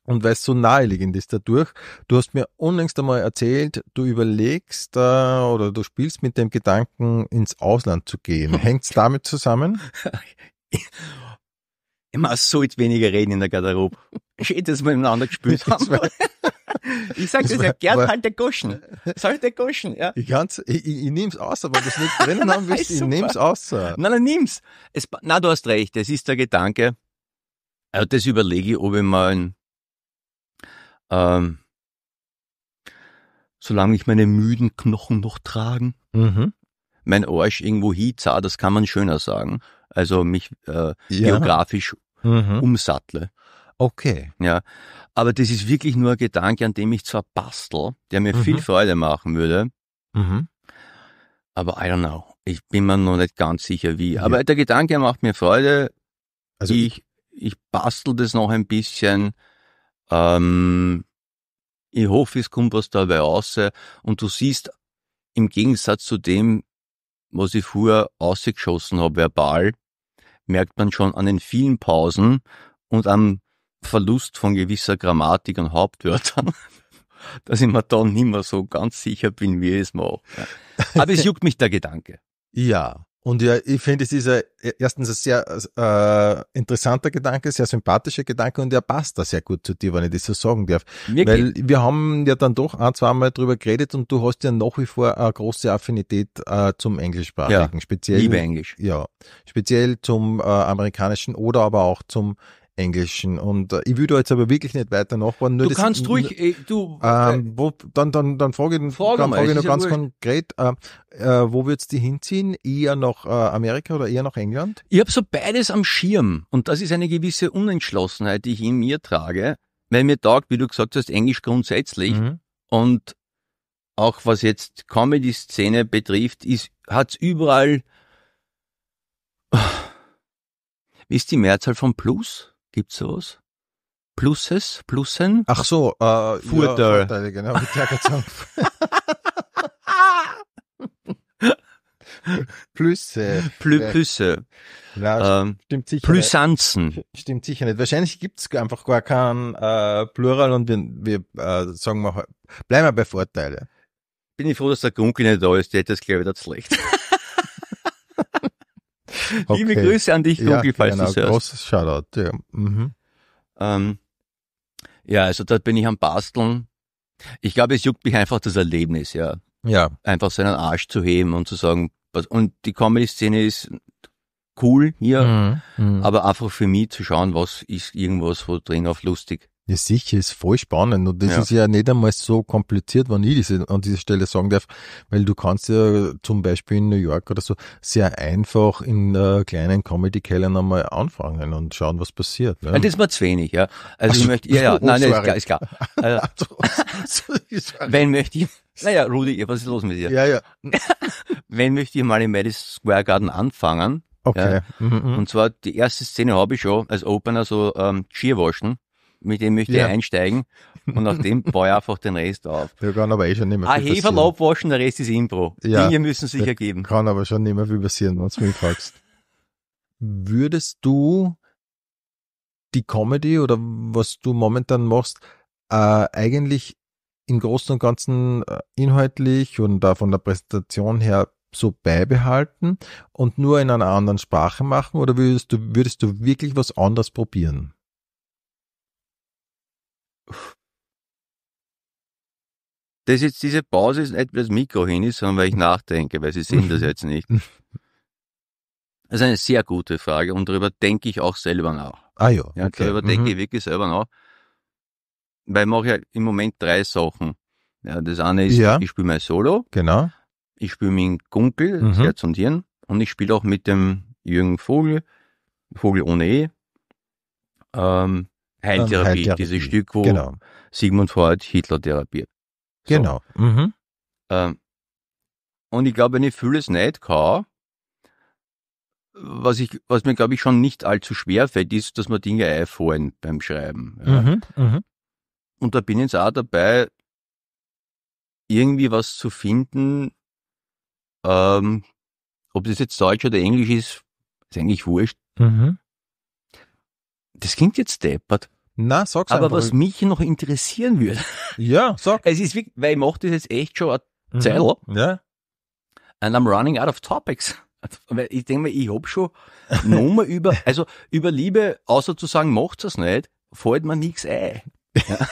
S2: und weil es so naheliegend ist dadurch. Du hast mir unlängst einmal erzählt, du überlegst äh, oder du spielst mit dem Gedanken, ins Ausland zu gehen. Hängt's damit zusammen?
S1: Immer so jetzt weniger reden in der Garderobe. Schön, dass wir miteinander gespielt haben. ich sag das, das war, ja, Gerd war, halt der Goschen. Soll der Goschen, ja. Ich, kann's,
S2: ich, ich, ich nehm's aus, aber das nicht drinnen haben willst, ich nehm's aus. Nein,
S1: nein, nimm's. Es, na, du hast recht, das ist der Gedanke. Also das überlege ich, ob ich mal ein ähm, solange ich meine müden Knochen noch tragen, mhm. mein Arsch irgendwo hizah, das kann man schöner sagen. Also mich äh, ja. geografisch mhm. umsattle. Okay. Ja. Aber das ist wirklich nur ein Gedanke, an dem ich zwar bastel, der mir mhm. viel Freude machen würde. Mhm. Aber I don't know. Ich bin mir noch nicht ganz sicher wie. Ja. Aber der Gedanke macht mir Freude. Also ich, ich bastel das noch ein bisschen. Ähm, ich hoffe, es kommt was dabei raus. Und du siehst, im Gegensatz zu dem, was ich früher ausgeschossen habe, verbal, merkt man schon an den vielen Pausen und am Verlust von gewisser Grammatik und Hauptwörtern, dass ich mir da nicht mehr so ganz sicher bin, wie ich es mache. Aber es juckt mich der Gedanke.
S2: Ja, und ja, ich finde, es ist ein, erstens ein sehr äh, interessanter Gedanke, sehr sympathischer Gedanke und der passt da sehr gut zu dir, wenn ich das so sagen darf. Wirklich? Weil wir haben ja dann doch ein, zwei Mal drüber geredet und du hast ja nach wie vor eine große Affinität äh, zum Englischsprachigen. Ja, speziell, liebe Englisch. Ja, speziell zum äh, amerikanischen oder aber auch zum Englischen. Und äh, ich würde jetzt aber wirklich nicht weiter nachbauen. Nur du das, kannst ruhig, du. Ähm, äh, wo, dann dann, dann frage ich, frage dann frage ich noch ganz ja konkret, äh, äh, wo würdest du hinziehen? Eher nach äh, Amerika oder eher nach England? Ich habe so
S1: beides am Schirm. Und das ist eine gewisse Unentschlossenheit, die ich in mir trage, weil mir taugt, wie du gesagt hast, Englisch grundsätzlich. Mhm. Und auch was jetzt Comedy-Szene betrifft, hat es überall, oh, wie ist die Mehrzahl von Plus? Gibt's sowas? Pluses, Plussen?
S2: Ach so, äh, Futter. Ja, Vorteile, genau. Plüsse. Plü Plüsse. Na,
S1: ähm, stimmt sicher Plüsanzen. Nicht.
S2: Stimmt sicher nicht. Wahrscheinlich gibt's einfach gar keinen äh, Plural und wir, wir äh, sagen mal, bleiben wir bei Vorteile.
S1: Bin ich froh, dass der Gunkel nicht da ist, der hätte das, glaube ich, nicht schlecht.
S2: okay. Liebe Grüße an dich, Google, ja, falls genau, du es hörst. Großes Shoutout, ja. Mhm.
S1: Ähm, ja, also dort bin ich am Basteln. Ich glaube, es juckt mich einfach das Erlebnis, ja. Ja. Einfach seinen Arsch zu heben und zu sagen, was, und die Comedy-Szene ist cool
S2: hier, mhm. Mhm.
S1: aber einfach für mich zu schauen, was ist irgendwas, wo drin auf lustig.
S2: Ja, sicher, ist voll spannend. Und das ja. ist ja nicht einmal so kompliziert, wenn ich das an dieser Stelle sagen darf, weil du kannst ja zum Beispiel in New York oder so sehr einfach in äh, kleinen Comedy-Kellern einmal anfangen und schauen, was passiert. Ne? das ist mir zu wenig, ja. Also, also ich möchte, ja, ja, oh, nein, nein, ist klar, ist klar.
S1: Also, wenn möchte ich, naja, Rudi, was ist los mit dir? Ja, ja. Wenn möchte ich mal im Madison Square Garden anfangen. Okay. Ja. Mhm, mhm, und zwar die erste Szene habe ich schon als Opener so ähm, Cheerwaschen mit dem möchte ja. ich einsteigen. Und nach dem baue ich einfach den Rest auf.
S2: Der kann aber eh schon nicht mehr ah, viel Ein
S1: Laub waschen, der Rest ist Impro.
S2: Ja, Dinge müssen sich ergeben. Kann aber schon nicht mehr viel passieren, wenn du mich fragst. Würdest du die Comedy oder was du momentan machst, äh, eigentlich im Großen und Ganzen äh, inhaltlich und da von der Präsentation her so beibehalten und nur in einer anderen Sprache machen oder würdest du, würdest du wirklich was anderes probieren?
S1: Dass jetzt, diese Pause ist nicht, weil das Mikro hin ist, sondern weil ich nachdenke, weil Sie sehen das jetzt nicht. Das ist eine sehr gute Frage und darüber denke ich auch selber nach. Ah ja. ja okay. Darüber denke ich mhm. wirklich selber nach. Weil ich mache ja im Moment drei Sachen. Ja, das eine ist, ja. ich spiele mein Solo. Genau. Ich spiele mit Gunkel, mhm. Herz und Hirn. Und ich spiele auch mit dem Jürgen Vogel, Vogel ohne E. Ähm, Heiltherapie, ähm, Heiltherapie. dieses Stück, wo genau. Sigmund Freud Hitler therapiert.
S2: So. Genau. Mhm.
S1: Ähm, und ich glaube, ich fühle es nicht kann, was, ich, was mir, glaube ich, schon nicht allzu schwer fällt, ist, dass man Dinge einfallen beim Schreiben.
S2: Ja. Mhm, mh.
S1: Und da bin ich jetzt auch dabei, irgendwie was zu finden, ähm, ob das jetzt Deutsch oder Englisch ist, ist eigentlich wurscht. Mhm. Das klingt jetzt deppert, na, sag's Aber einfach. was mich noch interessieren würde. Ja, sag. Es ist wirklich, weil ich mache das jetzt echt schon eine Zeitl. Mhm. Ja. And I'm running out of topics. Weil Ich denke mir, ich hab schon Nummer über, also über Liebe, außer zu sagen, macht's es nicht, fällt mir nichts ein.
S2: Ja.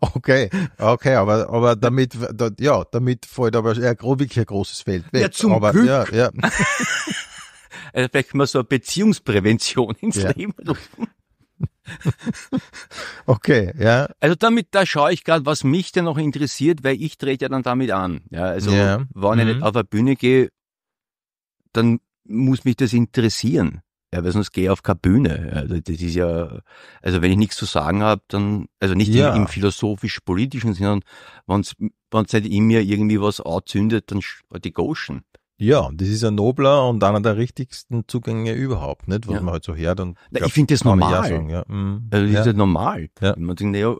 S2: Okay, okay, aber, aber damit, da, ja, damit fällt aber ja, wirklich ein großes Feld weg. Ja, zum aber, Glück. Ja, ja.
S1: also vielleicht mal so eine Beziehungsprävention ins ja. Leben rufen.
S2: okay, ja.
S1: Also damit, da schaue ich gerade, was mich denn noch interessiert, weil ich drehe ja dann damit an. Ja, also ja. wenn ich nicht mhm. auf eine Bühne gehe, dann muss mich das interessieren. Ja, weil sonst gehe ich auf keine Bühne. Also das ist ja, also wenn ich nichts zu sagen habe, dann, also nicht ja. im, philosophisch-politischen, sondern wenn es in mir irgendwie was anzündet,
S2: dann halt die Goschen. Ja, das ist ein nobler und einer der richtigsten Zugänge überhaupt, nicht? Was ja. man halt so hört. Und Na, glaub, ich finde das normal. Ja sagen, ja. Mhm. Also das ja. ist halt normal. Ja. Man denkt, naja,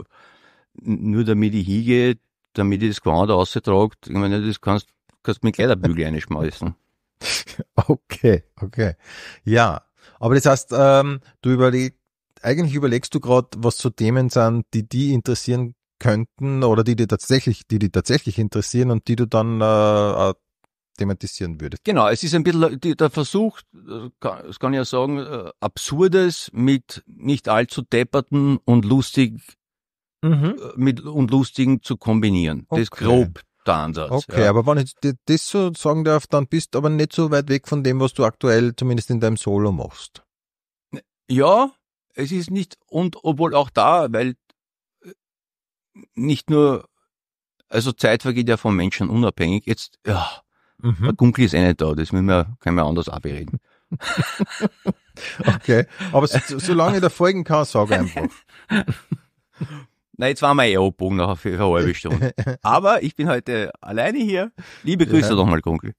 S1: nur damit ich hingehe, damit ich das Gewand austrage, ich meine, das kannst, kannst du mit Kleiderbügel reinschmeißen.
S2: Okay, okay. Ja. Aber das heißt, ähm, du überleg, eigentlich überlegst du gerade, was so Themen sind, die die interessieren könnten oder die dir tatsächlich, die die tatsächlich interessieren und die du dann äh, thematisieren würdest.
S1: Genau, es ist ein bisschen der Versuch, äh, das kann ich ja sagen, äh, Absurdes mit nicht allzu depperten und lustig
S2: mhm. Äh, mit und lustigen zu kombinieren. Okay. Das ist grob der Ansatz. Okay, ja. aber wenn ich dir das so sagen darf, dann bist du aber nicht so weit weg von dem, was du aktuell zumindest in deinem Solo machst.
S1: Ne, ja, es ist nicht, und obwohl auch da, weil nicht nur, also Zeit vergeht ja von Menschen unabhängig. Jetzt, ja, Mhm. Der Gunkel ist eh nicht da, das müssen wir, können wir anders abreden.
S2: okay, aber so, solange der folgen kann, sage ich einfach.
S1: Na, jetzt waren wir eh abgebogen nach einer halben Stunde. Aber ich bin heute alleine hier. Liebe Grüße ja. nochmal, Gunkel.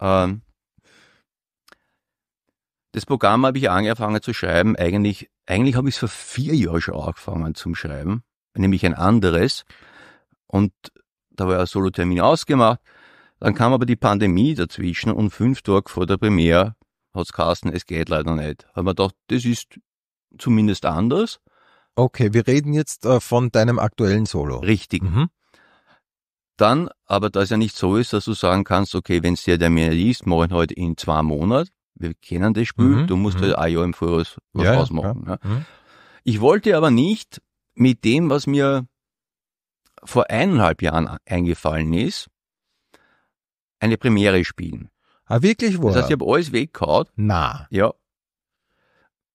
S1: Ähm, das Programm habe ich angefangen zu schreiben. Eigentlich, eigentlich habe ich es vor vier Jahren schon angefangen zum Schreiben, nämlich ein anderes. Und da war ja Solo-Termin ausgemacht. Dann kam aber die Pandemie dazwischen und fünf Tage vor der Premiere hat es geheißen, es geht leider
S2: nicht. Haben man gedacht, das ist zumindest anders. Okay, wir reden jetzt äh, von deinem aktuellen Solo. Richtig. Mhm.
S1: Dann, aber da es ja nicht so ist, dass du sagen kannst, okay, wenn es dir der mir liest, morgen heute halt in zwei Monaten, wir kennen das Spiel, mhm. du musst mhm. halt ein Jahr im Voraus was ja, ausmachen. Ja. Ja. Mhm. Ich wollte aber nicht mit dem, was mir vor eineinhalb Jahren eingefallen ist, eine Premiere spielen.
S2: Ah, wirklich wohl? Das heißt, ich
S1: habe alles weggehauen. Na. Ja.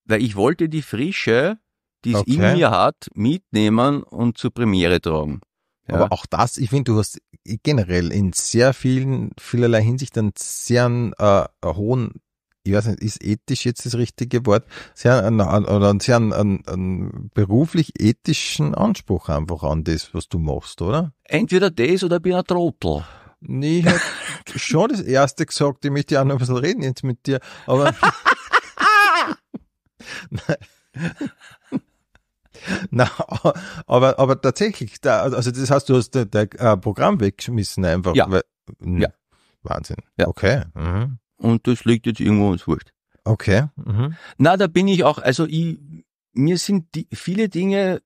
S1: Weil ich wollte die Frische, die es okay. in mir hat, mitnehmen und zur Premiere tragen. Ja. Aber auch
S2: das, ich finde, du hast generell in sehr vielen, vielerlei Hinsicht einen sehr äh, hohen, ich weiß nicht, ist ethisch jetzt das richtige Wort, sehr, einen, oder einen sehr einen, einen beruflich ethischen Anspruch einfach an das, was du machst, oder? Entweder das oder ich bin ein Trottel. Nee, ich hab schon das erste gesagt, ich möchte auch noch ein bisschen reden jetzt mit dir, aber. Na, aber, aber tatsächlich, da, also das heißt, du hast dein äh, Programm weggeschmissen einfach. Ja. Weil, hm, ja. Wahnsinn. Ja. Okay. Mhm. Und das liegt jetzt irgendwo uns wurscht. Okay.
S1: Mhm. Na, da bin ich auch, also ich, mir sind die, viele Dinge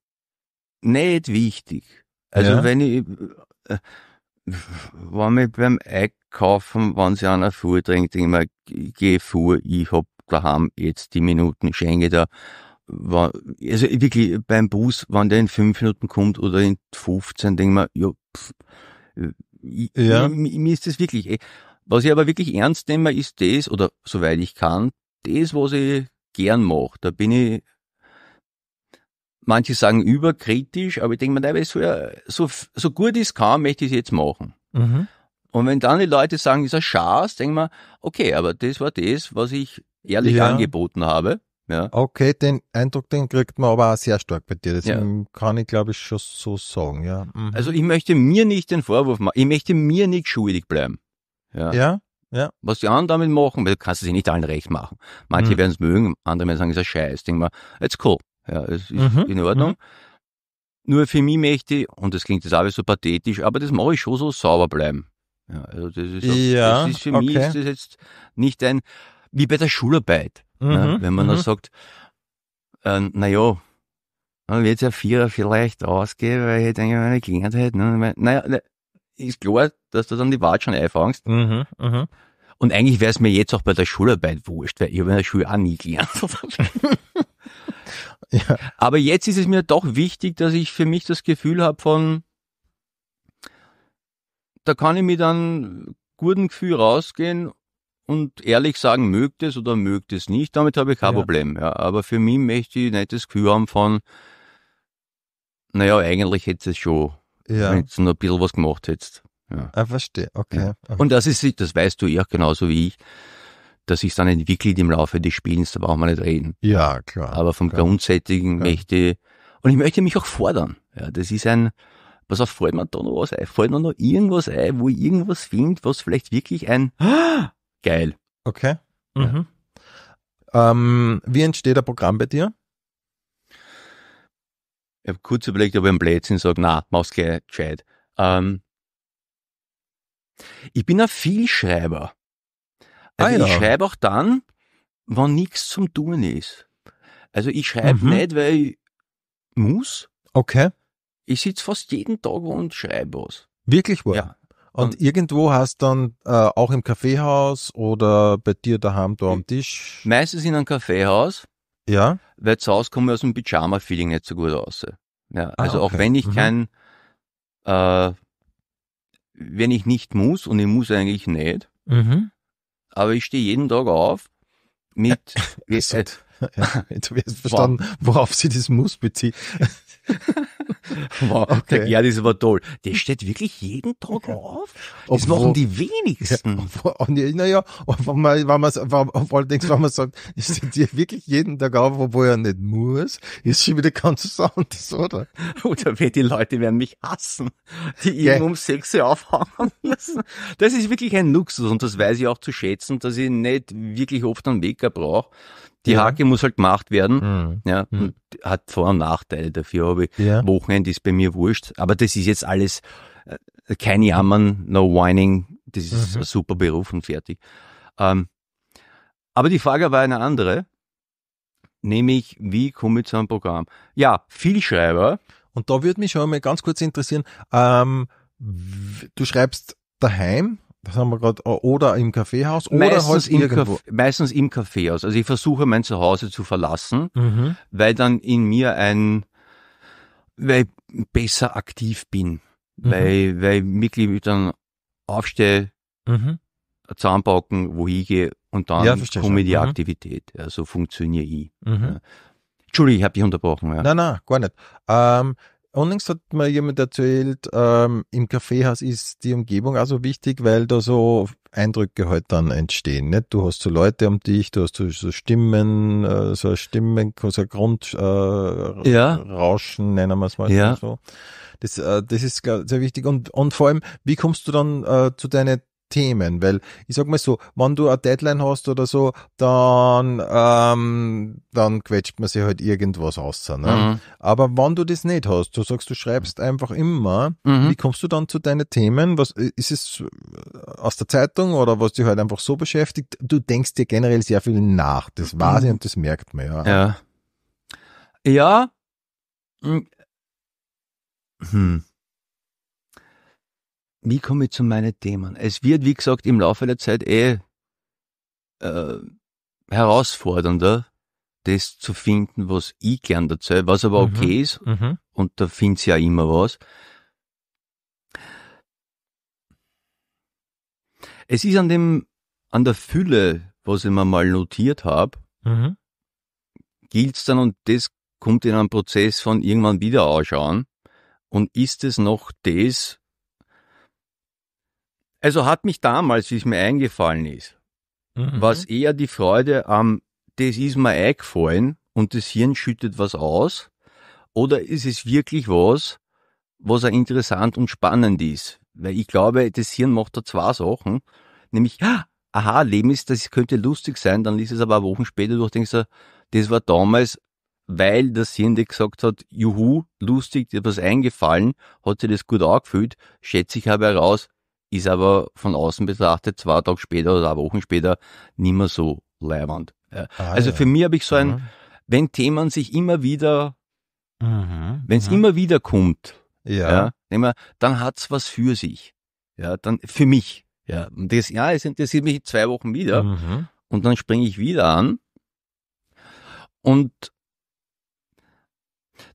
S1: nicht wichtig. Also ja. wenn ich, äh, wenn mich beim Einkaufen, wenn sich einer Fuhr trinkt, immer, ich geh vor, ich hab daheim jetzt die Minuten Schenke da. Also wirklich beim Bus, wenn der in fünf Minuten kommt oder in 15, denke ich mir, ja, pff, äh, ja. Mir, mir ist das wirklich. Eh, was ich aber wirklich ernst nehme, ist das, oder soweit ich kann, das, was ich gern mache. Da bin ich Manche sagen überkritisch, aber ich denke mir, nein, so, so, so gut es kann, möchte ich es jetzt machen. Mhm. Und wenn dann die Leute sagen, ist ein Schaß, denke ich mir, okay, aber das war das, was ich ehrlich ja. angeboten habe. Ja.
S2: Okay, den Eindruck, den kriegt man aber auch sehr stark bei dir. Das ja. kann ich, glaube ich, schon so sagen, ja. Mhm.
S1: Also ich möchte mir nicht den Vorwurf machen. Ich möchte mir nicht schuldig bleiben. Ja. ja. ja. Was die anderen damit machen, weil du kannst es nicht allen recht machen. Manche mhm. werden es mögen, andere werden sagen, es ist ein Scheiß. Denk mal, it's cool. Ja, es ist mhm. in Ordnung. Mhm. Nur für mich möchte ich, und das klingt jetzt auch so pathetisch, aber das mache ich schon so sauber bleiben. Ja, also das ist, auch, ja, das ist für okay. mich ist das jetzt nicht ein, wie bei der Schularbeit, ne, mhm. ne, wenn man mhm. da sagt, äh, naja, dann wird es ja Vierer vielleicht ausgehen, weil ich denke, meine Gelegenheit, ne, naja, ist klar, dass du dann die Wart schon einfängst. Mhm. Mhm. Und eigentlich wäre es mir jetzt auch bei der Schularbeit wurscht, weil ich habe in der Schule auch nie gelernt. Ja. Aber jetzt ist es mir doch wichtig, dass ich für mich das Gefühl habe von, da kann ich mit einem guten Gefühl rausgehen und ehrlich sagen, mögt es oder mögt es nicht, damit habe ich kein ja. Problem. Ja, aber für mich möchte ich nicht das Gefühl haben von, naja, eigentlich hätte es schon, ja. wenn du noch ein bisschen was gemacht hättest. Ja.
S2: Ah, verstehe, okay. Ja.
S1: Und das ist, das weißt du ja genauso wie ich dass sich dann entwickelt im Laufe des Spielens, da brauchen wir nicht reden. Ja, klar. Aber vom klar. Grundsätzlichen ja. möchte, und ich möchte mich auch fordern. Ja, das ist ein, pass auf, fällt mir da noch was ein, fällt mir noch irgendwas ein, wo ich irgendwas finde,
S2: was vielleicht wirklich ein, ah, geil. Okay. Mhm. Ja. Ähm, wie entsteht ein Programm bei dir? Ich habe kurz überlegt, ob
S1: ich ein Blödsinn sage, na, mach's gleich gescheit. Ähm, ich bin ein Vielschreiber.
S2: Also ah, ja. ich schreibe
S1: auch dann, wenn nichts zum Tun ist. Also ich schreibe mhm. nicht, weil ich muss. Okay. Ich
S2: sitze fast jeden Tag
S1: und schreibe was.
S2: Wirklich wahr? Ja. Und, und irgendwo hast dann äh, auch im Kaffeehaus oder bei dir daheim da am Tisch?
S1: Meistens in einem Kaffeehaus. Ja. Weil zu Hause komme ich aus dem Pyjama-Feeling nicht so gut raus. Ja, ah, also ah, okay. auch wenn ich mhm. kein, äh, wenn ich nicht muss und ich muss eigentlich nicht, mhm aber ich stehe jeden Tag auf mit. Ja,
S2: äh, ja, jetzt habe ich verstanden, worauf sie das muss beziehen. wow, okay. ja,
S1: das war toll. Der steht wirklich jeden Tag auf.
S2: Das obwohl, machen die wenigsten. Ja, obwohl, oh, naja, wenn man, wenn man, wenn, allem, wenn man sagt, ich stehe wirklich jeden Tag auf, obwohl er nicht muss, ist schon wieder ganz was anderes, oder? Oder die Leute werden mich hassen, die yeah. ihn um sechs aufhauen müssen. Das ist
S1: wirklich ein Luxus und das weiß ich auch zu schätzen, dass ich nicht wirklich oft einen Wecker brauche. Die ja. Hake muss halt gemacht werden. Mhm. Ja, mhm. Hat Vor- und Nachteile. Dafür habe ich ja. wo Wochenende ist bei mir wurscht. Aber das ist jetzt alles äh, kein Jammern, no whining. Das ist mhm. ein super Beruf und fertig. Ähm, aber die Frage war eine andere.
S2: Nämlich, wie komme ich zu einem Programm? Ja, viel Schreiber. Und da würde mich schon mal ganz kurz interessieren, ähm, du schreibst daheim, das haben wir gerade, äh, oder im Kaffeehaus oder meistens halt im irgendwo.
S1: Kaff, meistens im Kaffeehaus. Also ich versuche mein Zuhause zu verlassen, mhm. weil dann in mir ein weil ich besser aktiv bin, mhm. weil, weil ich wirklich dann aufstehe, mhm. zusammenpacken, wo ich gehe und dann ja, komme ich die mhm. Aktivität. Also funktioniere ich. Mhm. Ja. Entschuldigung, ich habe dich unterbrochen. Ja. Nein,
S2: nein, gar nicht. Ähm, Unlängst hat mir jemand erzählt, ähm, im Kaffeehaus ist die Umgebung also wichtig, weil da so Eindrücke halt dann entstehen. Nicht? Du hast so Leute um dich, du hast so, so Stimmen, äh, so Stimmen, so Grundrauschen, äh, ja. nennen wir es mal ja. so. Das, äh, das ist sehr wichtig. Und, und vor allem, wie kommst du dann äh, zu deinen Themen, weil ich sag mal so, wenn du eine Deadline hast oder so, dann, ähm, dann quetscht man sich halt irgendwas aus. Ne? Mhm. Aber wenn du das nicht hast, du sagst, du schreibst einfach immer, mhm. wie kommst du dann zu deinen Themen? Was ist es äh, aus der Zeitung oder was dich halt einfach so beschäftigt? Du denkst dir generell sehr viel nach, das weiß mhm. ich und das merkt man ja. Ja.
S1: Ja. Hm. hm wie komme ich zu meinen Themen? Es wird, wie gesagt, im Laufe der Zeit eh äh, herausfordernder, das zu finden, was ich gern dazu, was aber mhm. okay ist. Mhm. Und da findet ja immer was. Es ist an dem, an der Fülle, was ich mir mal notiert habe, mhm. es dann, und das kommt in einem Prozess von irgendwann wieder ausschauen, und ist es noch das, also hat mich damals, wie es mir eingefallen ist, mhm. was eher die Freude am, das ist mir eingefallen und das Hirn schüttet was aus, oder ist es wirklich was, was auch interessant und spannend ist? Weil ich glaube, das Hirn macht da zwei Sachen, nämlich, ah, aha, Leben ist, das könnte lustig sein, dann liest es aber Wochen später durch, denkst du, das war damals, weil das Hirn dir gesagt hat, juhu, lustig, dir was eingefallen, hat sich das gut angefühlt, schätze ich aber heraus, ist aber von außen betrachtet zwei Tage später oder zwei Wochen später nicht mehr so leiwand. Ja. Ah, also ja. für mich habe ich so ein, mhm. wenn Themen sich immer wieder, mhm. wenn es mhm. immer wieder kommt, ja. Ja, dann hat's was für sich. Ja, dann für mich. Ja, und das, ja, es interessiert mich zwei Wochen wieder mhm. und dann springe ich wieder an. Und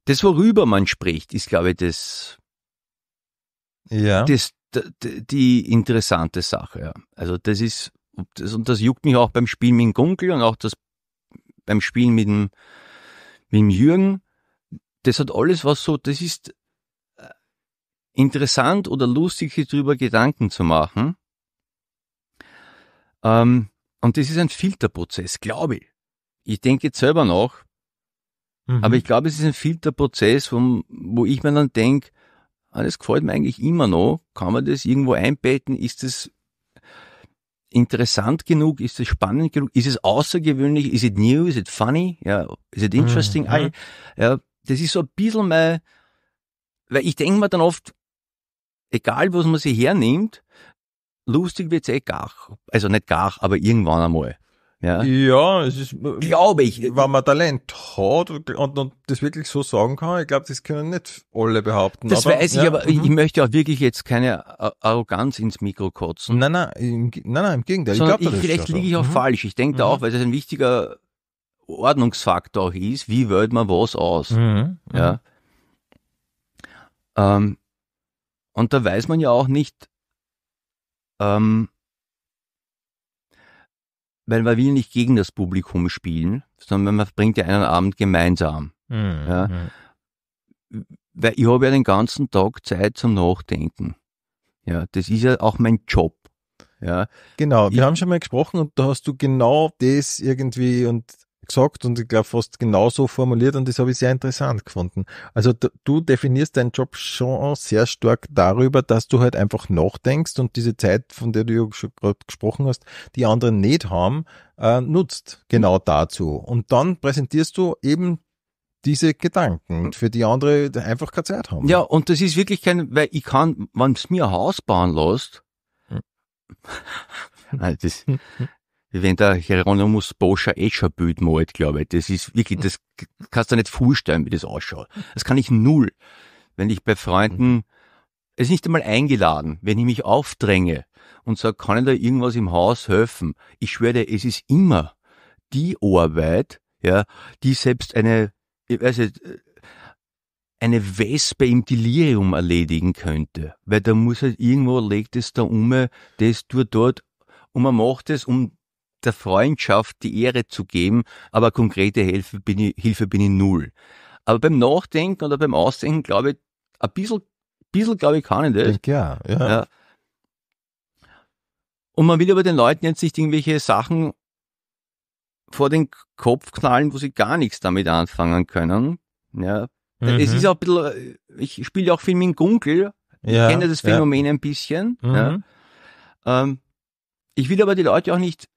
S1: das, worüber man spricht, ist, glaube ich, das, ja. das die interessante Sache. Ja. Also das ist, das, und das juckt mich auch beim Spielen mit dem Gunkel und auch das beim Spielen mit dem, mit dem Jürgen. Das hat alles was so, das ist äh, interessant oder lustig, sich darüber Gedanken zu machen. Ähm, und das ist ein Filterprozess, glaube ich. Ich denke jetzt selber noch, mhm. aber ich glaube, es ist ein Filterprozess, wo, wo ich mir dann denke, das gefällt mir eigentlich immer noch. Kann man das irgendwo einbetten? Ist das interessant genug? Ist es spannend genug? Ist es außergewöhnlich? Ist es new? Ist es funny? Ja, ist es interesting? Mhm. Ah, ja, das ist so ein bisschen mein, weil ich denke mir dann oft, egal was man sich hernimmt, lustig wird's eh gar. Also nicht gar, aber irgendwann einmal. Ja,
S2: ja es ist, äh, glaube ich. Wenn man Talent hat und, und das wirklich so sagen kann, ich glaube, das können nicht alle behaupten. Das aber, weiß ich, aber mhm. ich
S1: möchte auch wirklich jetzt keine Arroganz ins Mikro kotzen. Nein, nein,
S2: im, nein, nein, im Gegenteil. Sondern ich glaube, vielleicht liege ich auch mhm.
S1: falsch. Ich denke mhm. da auch, weil das ein wichtiger Ordnungsfaktor auch ist, wie wählt man was aus. Mhm, mhm. Ja. Ähm, und da weiß man ja auch nicht, ähm, weil man will nicht gegen das Publikum spielen, sondern man verbringt ja einen Abend gemeinsam. Mhm. Ja. Mhm. Weil ich habe ja den ganzen Tag Zeit zum Nachdenken. Ja, das ist ja auch mein Job.
S2: Ja. Genau, wir ich, haben schon mal gesprochen und da hast du genau das irgendwie und gesagt und ich glaube fast genauso formuliert und das habe ich sehr interessant gefunden. Also du definierst deinen Job schon sehr stark darüber, dass du halt einfach nachdenkst und diese Zeit, von der du ja gerade gesprochen hast, die anderen nicht haben, äh, nutzt genau dazu. Und dann präsentierst du eben diese Gedanken, hm. für die andere einfach keine Zeit haben.
S1: Ja, und das ist wirklich kein, weil ich kann, wenn es mir ein Haus bauen lässt, hm. Nein, das, hm, wenn der Hieronymus Boscher eh schon malt, glaube ich. Das ist wirklich, das kannst du nicht vorstellen, wie das ausschaut. Das kann ich null. Wenn ich bei Freunden, mhm. es ist nicht einmal eingeladen, wenn ich mich aufdränge und sage, kann ich da irgendwas im Haus helfen? Ich schwöre, dir, es ist immer die Arbeit, ja, die selbst eine, ich weiß nicht, eine Wespe im Delirium erledigen könnte. Weil da muss halt irgendwo legt es da um, das tut dort, und man macht es, um der Freundschaft die Ehre zu geben, aber konkrete Hilfe bin ich, Hilfe bin ich null. Aber beim Nachdenken oder beim Ausdenken, glaube ich, ein bisschen, bisschen glaube ich, kann ich das. Ja, ja. ja. Und man will aber den Leuten jetzt nicht irgendwelche Sachen vor den Kopf knallen, wo sie gar nichts damit anfangen können. Ja. Mhm. Es ist auch ein bisschen, äh, ich spiele ja auch viel mit Gunkel. Ja, ich kenne das Phänomen ja. ein bisschen. Mhm. Ja. Ähm, ich will aber die Leute auch nicht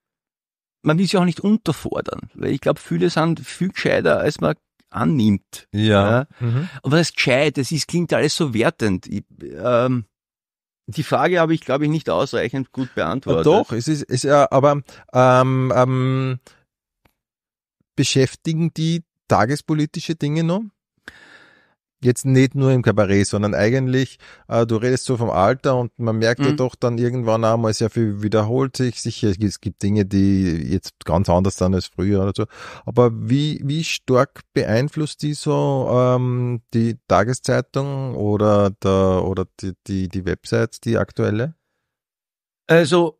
S1: man will sie auch nicht unterfordern, weil ich glaube, viele sind viel gescheiter, als man annimmt. Ja. ja. Mhm. Und was heißt gescheit? Es ist, klingt alles so wertend. Ich, ähm, die Frage habe ich, glaube ich, nicht ausreichend gut beantwortet.
S2: Äh, doch, es ist, es, ja, äh, aber ähm, ähm, beschäftigen die tagespolitische Dinge noch? jetzt nicht nur im Kabarett, sondern eigentlich, äh, du redest so vom Alter und man merkt mhm. ja doch dann irgendwann einmal sehr viel wiederholt sich. Sicher, es gibt Dinge, die jetzt ganz anders sind als früher oder so. Aber wie, wie stark beeinflusst die so ähm, die Tageszeitung oder, der, oder die, die, die Website, die aktuelle?
S1: Also,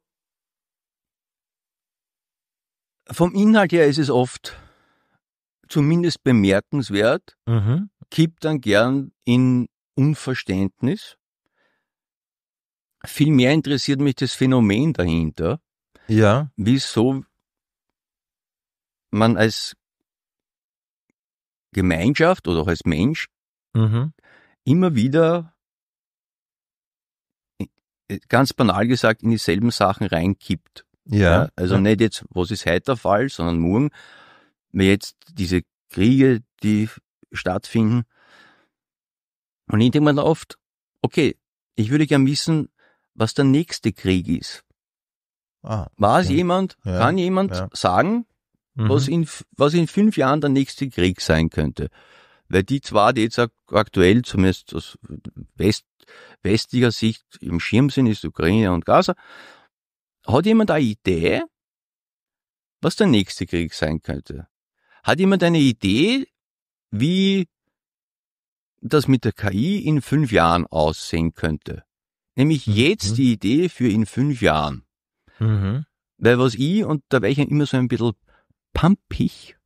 S1: vom Inhalt her ist es oft zumindest bemerkenswert. Mhm kippt dann gern in Unverständnis. Vielmehr interessiert mich das Phänomen dahinter. Ja. Wieso man als Gemeinschaft oder auch als Mensch mhm. immer wieder äh, ganz banal gesagt in dieselben Sachen reinkippt. Ja. ja also ja. nicht jetzt, was ist heute der Fall, sondern morgen, jetzt diese Kriege, die stattfinden. Und ich denke mir oft, okay, ich würde gern wissen, was der nächste Krieg ist. Ah, War es jemand, ja, kann jemand ja. sagen, mhm. was, in, was in fünf Jahren der nächste Krieg sein könnte? Weil die zwar, die jetzt aktuell zumindest aus West, westlicher Sicht im Schirm sind, ist Ukraine und Gaza, hat jemand eine Idee, was der nächste Krieg sein könnte? Hat jemand eine Idee, wie das mit der KI in fünf Jahren aussehen könnte. Nämlich mhm. jetzt mhm. die Idee für in fünf Jahren. Mhm. Weil was ich, und da wäre ich ja immer so ein bisschen pumpig,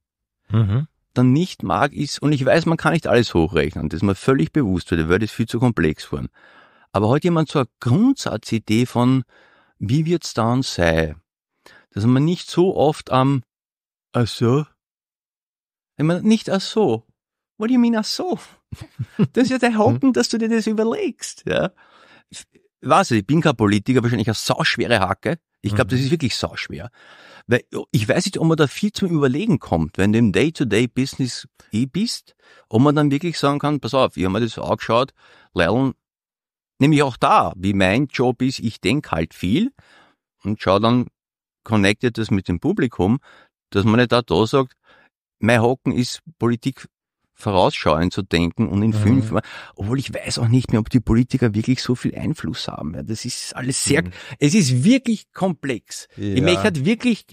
S1: mhm. dann nicht mag, ist, und ich weiß, man kann nicht alles hochrechnen, das ist mir völlig bewusst, weil ist viel zu komplex worden. Aber heute jemand so eine Grundsatzidee von, wie wird's dann sein? Dass man nicht so oft am, ähm, ach so, ich meine, nicht ach so, what do you mean, ach so? Das ist ja der mhm. Haken, dass du dir das überlegst. Ja. Ich weiß nicht, ich bin kein Politiker, wahrscheinlich eine sauschwere Hacke. Ich glaube, mhm. das ist wirklich sauschwer. Weil ich weiß nicht, ob man da viel zum Überlegen kommt, wenn du im Day-to-Day-Business eh bist, ob man dann wirklich sagen kann, pass auf, ich habe mir das angeschaut, Lern, nämlich auch da, wie mein Job ist, ich denke halt viel und schau dann, connectet das mit dem Publikum, dass man nicht da, da sagt, mein Hocken ist Politik vorausschauend zu denken und in mhm. fünf, obwohl ich weiß auch nicht mehr, ob die Politiker wirklich so viel Einfluss haben. Ja, das ist alles sehr, mhm. es ist wirklich komplex. Ja. Ich möchte halt wirklich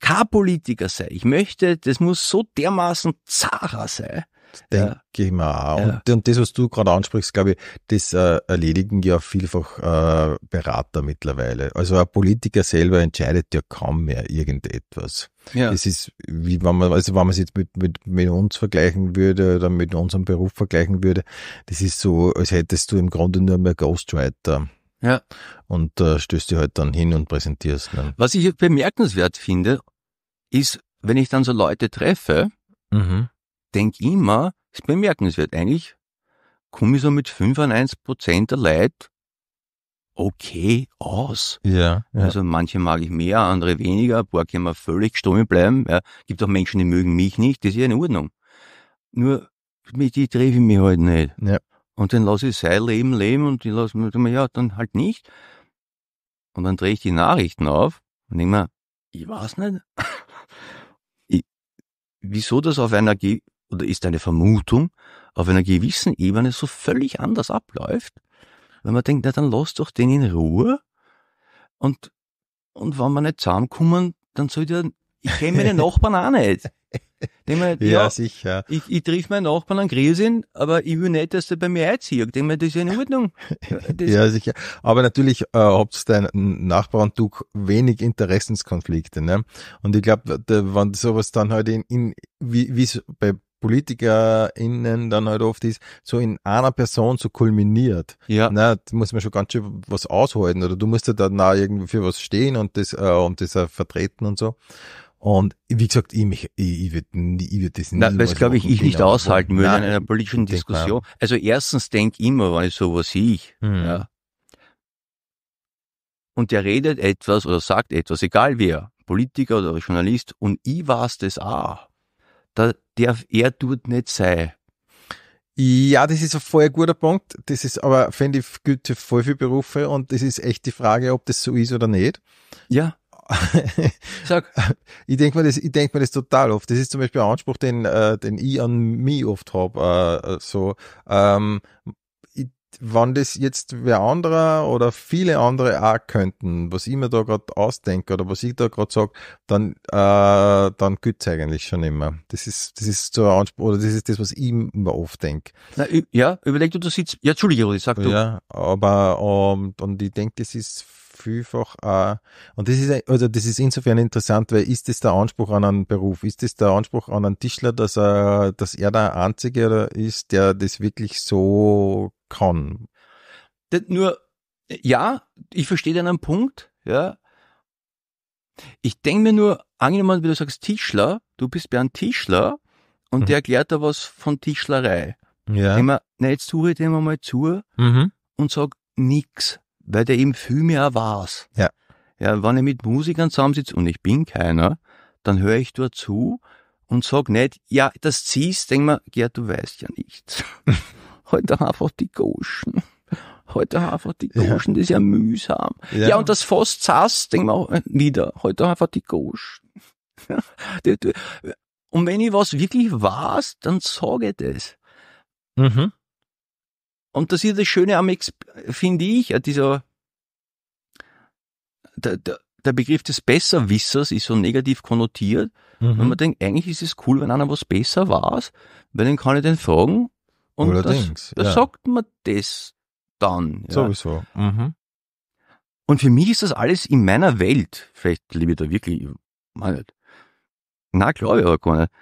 S1: kein Politiker sein. Ich möchte, das muss so dermaßen zarer sein,
S2: denke ja. ich mir auch. Ja. Und, das, was du gerade ansprichst, glaube ich, das äh, erledigen ja vielfach äh, Berater mittlerweile. Also ein Politiker selber entscheidet ja kaum mehr irgendetwas. Ja. Es ist, wie wenn man, also wenn man es jetzt mit, mit, mit uns vergleichen würde oder mit unserem Beruf vergleichen würde, das ist so, als hättest du im Grunde nur mehr Ghostwriter. Ja. Und äh, stößt dich halt dann hin und präsentierst. Ne?
S1: Was ich bemerkenswert finde, ist, wenn ich dann so Leute treffe, mhm denke immer, es ist bemerkenswert eigentlich, komme ich so mit 5,1 Prozent der Leute okay aus. Ja, ja, Also manche mag ich mehr, andere weniger, ein paar können wir völlig stumm bleiben. Ja. Gibt auch Menschen, die mögen mich nicht, das ist ja in Ordnung. Nur mit die treffe ich mich halt nicht. Ja. Und dann lasse ich sein Leben leben und die lasse mir, ja, dann halt nicht. Und dann drehe ich die Nachrichten auf und denke mir, ich weiß nicht. wieso das auf einer oder ist eine Vermutung auf einer gewissen Ebene so völlig anders abläuft, wenn man denkt, na dann lass doch den in Ruhe und, und wenn wir nicht zusammenkommen, dann soll der, ich kenne meine Nachbarn auch nicht. mir, ja, ja, sicher. Ich, ich triff meinen Nachbarn an Gräsin, aber ich will nicht, dass der bei mir einzieht. Denke mir, das ist ja in Ordnung.
S2: Das ja, sicher. Aber natürlich äh, habt dein Nachbar und du wenig Interessenskonflikte. Ne? Und ich glaube, wenn sowas dann halt in, in wie es bei PolitikerInnen dann halt oft ist, so in einer Person so kulminiert. Ja. Na, da muss man schon ganz schön was aushalten oder du musst ja dann auch irgendwie für was stehen und das, äh, und das auch vertreten und so. Und wie gesagt, ich, ich, ich würde ich würd das nicht. das glaube ich, ich nicht aushalten würde in einer politischen Diskussion.
S1: Kann. Also erstens denke immer, wenn ich sowas sehe, hm. ja. Und der redet etwas oder sagt etwas, egal wer, Politiker oder Journalist, und ich weiß das auch
S2: da darf er dort nicht sein. Ja, das ist ein voll guter Punkt. Das ist aber, finde ich, gilt für voll viele Berufe und das ist echt die Frage, ob das so ist oder nicht. Ja. Sag. Ich denke mir, das, ich denk mir das total oft. Das ist zum Beispiel ein Anspruch, den, äh, den ich an mich oft habe. Äh, so, ähm, wann das jetzt wer anderer oder viele andere auch könnten, was ich mir da gerade ausdenke oder was ich da gerade sage, dann, äh, dann gilt es eigentlich schon immer. Das ist, das ist so ein Anspruch, oder das ist das, was ich immer oft denke. Ja, überleg du, du sitzt, ja, Entschuldige, ich sag du. Ja, aber, um, ähm, und ich denke, das ist vielfach auch, und das ist, also das ist insofern interessant, weil ist das der Anspruch an einen Beruf? Ist das der Anspruch an einen Tischler, dass er, dass er der Einzige ist, der das wirklich so kann.
S1: Das nur, ja, ich verstehe deinen Punkt, ja. Ich denke mir nur, angenommen, wie du sagst, Tischler, du bist Bernd Tischler und mhm. der erklärt da was von Tischlerei. Ja. Immer, na, jetzt suche ich dem einmal zu mhm. und sag nix, weil der eben viel mehr war's. Ja. Ja, wenn ich mit Musikern zusammensitze und ich bin keiner, dann höre ich dort zu und sag nicht, ja, das ziehst, denk mal, Gerd, du weißt ja nichts. heute einfach die Goschen. Heute einfach die Goschen, ja. das ist ja mühsam. Ja, ja und das Fast zass, denken wir auch äh, wieder. Heute einfach die Goschen. und wenn ich was wirklich weiß, dann sage ich das. Mhm. Und das ist das Schöne am, finde ich, äh, dieser, der, der, der Begriff des Besserwissers ist so negativ konnotiert. Mhm. Und man denkt, eigentlich ist es cool, wenn einer was besser weiß, weil dann kann ich den fragen und Allerdings, das, das ja. sagt man das dann. Ja. Sowieso. Mhm. Und für mich ist das alles in meiner Welt, vielleicht liebe ich da wirklich, ich meine nicht. Nein, glaube ich aber gar nicht,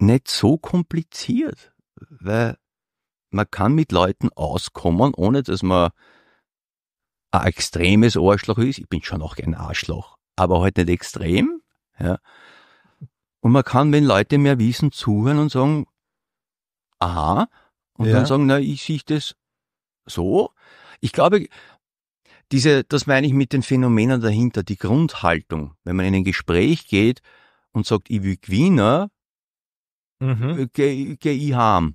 S1: nicht so kompliziert, weil man kann mit Leuten auskommen, ohne dass man ein extremes Arschloch ist. Ich bin schon auch ein Arschloch, aber halt nicht extrem. Ja. Und man kann, wenn Leute mehr wissen, zuhören und sagen, aha, und ja. dann sagen, na, ich sehe das so. Ich glaube, diese, das meine ich mit den Phänomenen dahinter, die Grundhaltung. Wenn man in ein Gespräch geht und sagt, ich will Gewinner, mhm. Äh, gehe geh ich harm.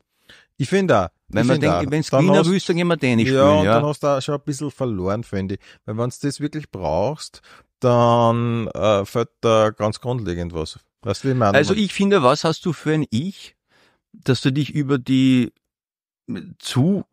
S1: Ich finde wenn man denkt, wenn es Gewinner hast, willst, dann gehen wir Tennis ja, spielen. Und ja, dann
S2: hast du auch schon ein bisschen verloren, finde ich. Weil wenn du das wirklich brauchst, dann äh, fällt da ganz grundlegend was. Weißt du, wie ich meine? Also ich
S1: finde, was hast du für ein Ich, dass du dich über die zu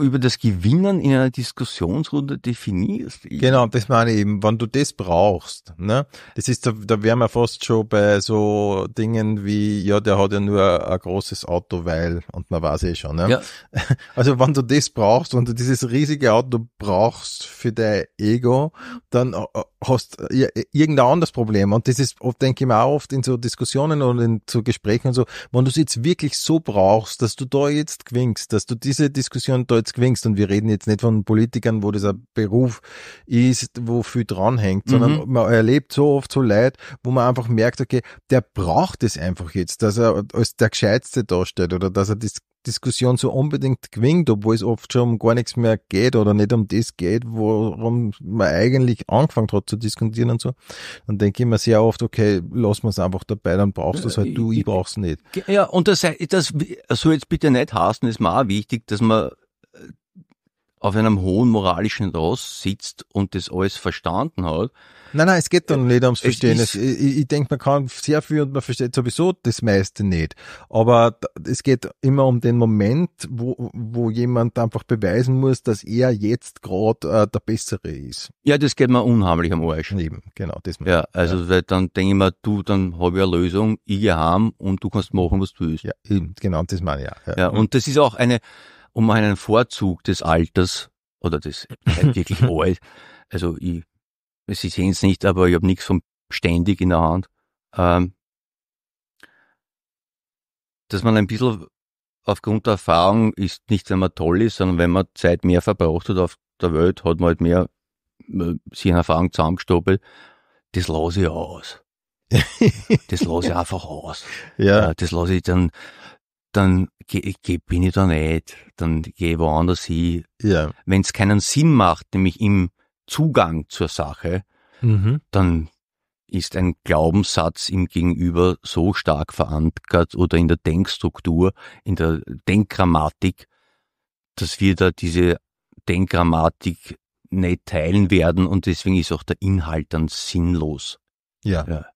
S2: über das Gewinnen in einer Diskussionsrunde definierst. Genau, das meine ich eben, wenn du das brauchst, ne? Das ist, da, da wären wir fast schon bei so Dingen wie, ja, der hat ja nur ein großes Auto, weil, und man weiß eh schon, ne? Ja. Also wenn du das brauchst, und du dieses riesige Auto brauchst für dein Ego, dann äh, äh, hast du äh, irgendein anderes Problem. Und das ist, denke ich mir auch oft in so Diskussionen und in so Gesprächen und so, wenn du es jetzt wirklich so brauchst, dass du da jetzt gewinnst, dass du diese Diskussion da Arbeitsplatz gewinnst. Und wir reden jetzt nicht von Politikern, wo das ein Beruf ist, wo viel dranhängt, sondern mhm. man erlebt so oft so Leid, wo man einfach merkt, okay, der braucht es einfach jetzt, dass er als der Gescheitste darstellt oder dass er das Diskussion so unbedingt gewinnt, obwohl es oft schon um gar nichts mehr geht oder nicht um das geht, worum man eigentlich angefangen hat zu diskutieren und so, dann denke ich mir sehr oft, okay, lass wir es einfach dabei, dann brauchst du es halt du, ich äh, äh, brauch's nicht.
S1: Ja, und das, das soll jetzt bitte nicht hassen, ist mir auch wichtig, dass man auf einem hohen moralischen Ross sitzt und das alles verstanden hat.
S2: Nein, nein, es geht dann nicht ums Verstehen. Es ich, ich denke, man kann sehr viel und man versteht sowieso das meiste nicht. Aber es geht immer um den Moment, wo, wo jemand einfach beweisen muss, dass er jetzt gerade äh, der Bessere ist.
S1: Ja, das geht mir unheimlich am Arsch. Eben, genau. Das ja, also ja. Weil dann denke ich mir, du, dann habe ich eine Lösung, ich haben und du kannst machen, was du willst. Ja, eben, genau, das meine ich auch. Ja. ja, und das ist auch eine um einen Vorzug des Alters oder des halt wirklich alt, also ich, Sie sehen es nicht, aber ich habe nichts von ständig in der Hand, ähm, dass man ein bisschen aufgrund der Erfahrung ist, nicht wenn man toll ist, sondern wenn man Zeit mehr verbraucht hat auf der Welt, hat man halt mehr äh, sich in Erfahrung zusammengestoppelt. Das lasse ich aus. das lasse ich einfach aus. Ja. Äh, das lasse ich dann dann ge, ge, bin ich da nicht, dann gehe woanders hin. Ja. Wenn es keinen Sinn macht, nämlich im Zugang zur Sache, mhm. dann ist ein Glaubenssatz im Gegenüber so stark verankert oder in der Denkstruktur, in der Denkgrammatik, dass wir da diese Denkgrammatik nicht teilen werden und deswegen ist auch der Inhalt dann sinnlos.
S2: Ja. ja.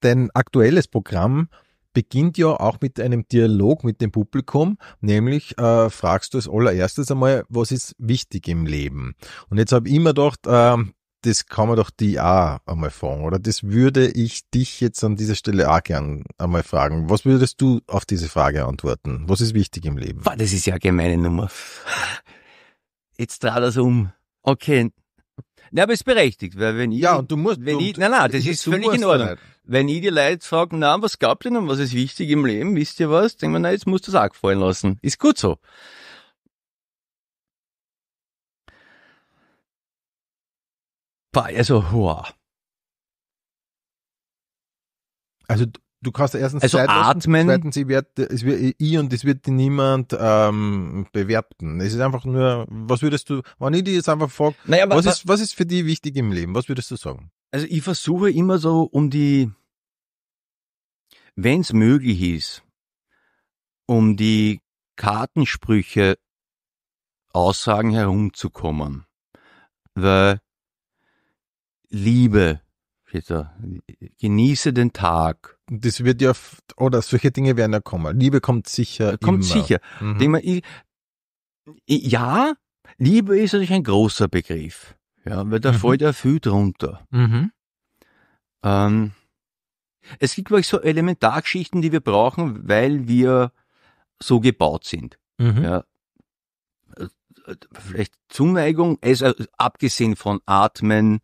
S2: Dein aktuelles Programm beginnt ja auch mit einem Dialog mit dem Publikum, nämlich äh, fragst du als allererstes einmal, was ist wichtig im Leben? Und jetzt habe ich immer gedacht, äh, das kann man doch die auch einmal fragen, oder? Das würde ich dich jetzt an dieser Stelle auch gern einmal fragen. Was würdest du auf diese Frage antworten? Was ist wichtig im Leben? Das ist ja eine gemeine Nummer.
S1: Jetzt dreht das um. Okay. Na, aber ist berechtigt, weil wenn ich. Ja, und du musst. Wenn ich, nein, nein, das ist völlig in Ordnung. Nicht wenn ich die Leute frage, na, was glaubt ihr denn, was ist wichtig im Leben, wisst ihr was, denkt man, na, jetzt musst du es auch gefallen lassen. Ist gut so.
S2: Also, wow. Also du kannst erstens also Zeit atmen. Lassen, zweitens, ich werd, es wird, ich und es wird niemand ähm, bewerten. Es ist einfach nur, was würdest du, wenn ich dir jetzt einfach frage, naja, was, was, ist, was ist für dich wichtig im Leben? Was würdest du sagen? Also ich versuche immer so um die wenn es
S1: möglich ist, um die Kartensprüche Aussagen herumzukommen. Weil Liebe, steht genieße den Tag. Das wird ja,
S2: oder solche Dinge werden ja kommen. Liebe kommt sicher. Äh, kommt immer. sicher. Mhm.
S1: Ich, ja, Liebe ist natürlich ein großer Begriff. Ja, weil da mhm. fällt ja viel drunter. Mhm. Ähm, es gibt, glaube ich, so Elementargeschichten, die wir brauchen, weil wir so gebaut sind. Mhm. Ja. Vielleicht Zuneigung, also abgesehen von Atmen,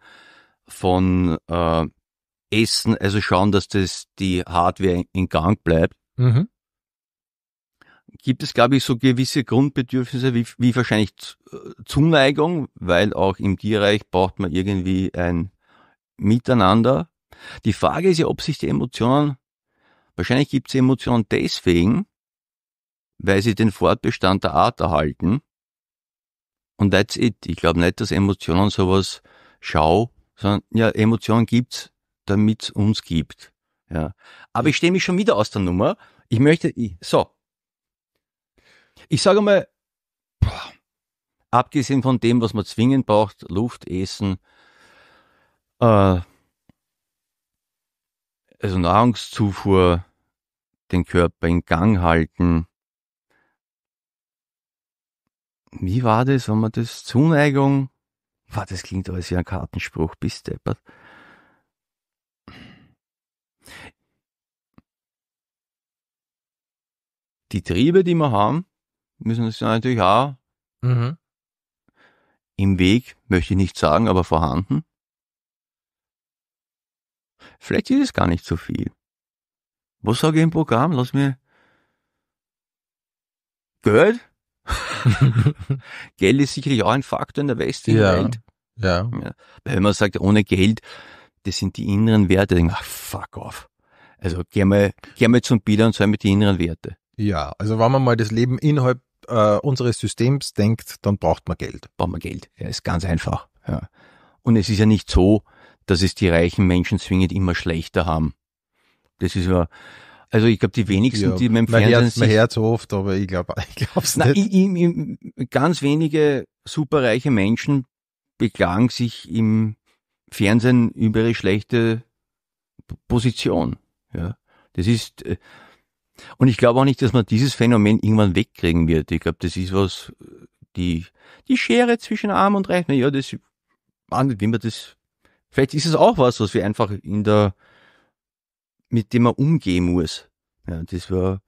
S1: von äh, Essen, also schauen, dass das die Hardware in Gang bleibt. Mhm. Gibt es, glaube ich, so gewisse Grundbedürfnisse wie, wie wahrscheinlich äh, Zuneigung, weil auch im Tierreich braucht man irgendwie ein Miteinander. Die Frage ist ja, ob sich die Emotionen, wahrscheinlich gibt es Emotionen deswegen, weil sie den Fortbestand der Art erhalten. Und that's it. Ich glaube nicht, dass Emotionen sowas schau, sondern ja, Emotionen gibt's, damit es uns gibt. Ja. Aber ich stehe mich schon wieder aus der Nummer. Ich möchte, ich, so. Ich sage mal, abgesehen von dem, was man zwingend braucht, Luft, Essen, äh, also Nahrungszufuhr, den Körper in Gang halten. Wie war das, wenn man das? Zuneigung? War das klingt alles wie ein Kartenspruch, bis deppert. Die Triebe, die wir haben, müssen uns natürlich auch mhm. im Weg, möchte ich nicht sagen, aber vorhanden. Vielleicht ist es gar nicht so viel. Was sage ich im Programm? Lass mir Geld? Geld ist sicherlich auch ein Faktor in der westlichen ja. Welt. Ja. ja. Weil man sagt, ohne Geld, das sind die inneren Werte. dann denke, ich, ah, fuck off. Also geh mal, geh mal zum Bilder und sei mit die inneren Werte.
S2: Ja, also wenn man mal das Leben innerhalb äh, unseres Systems denkt, dann braucht man Geld. Braucht man Geld. Ja, ist ganz einfach. Ja. Und es ist ja nicht so,
S1: dass es die reichen Menschen zwingend immer schlechter haben. Das ist ja, also ich glaube, die wenigsten, ja, die mit dem Fernsehen Herz, sind. Mein Herz oft, aber ich glaube, ich glaub's nein, nicht. Ich, ich, ganz wenige superreiche Menschen beklagen sich im Fernsehen über ihre schlechte Position. Ja, das ist, äh, und ich glaube auch nicht, dass man dieses Phänomen irgendwann wegkriegen wird. Ich glaube, das ist was, äh, die, die Schere zwischen Arm und Reich, ja, das, wie man das Vielleicht ist es auch was, was wir einfach in der, mit dem man umgehen muss. Ja, das war,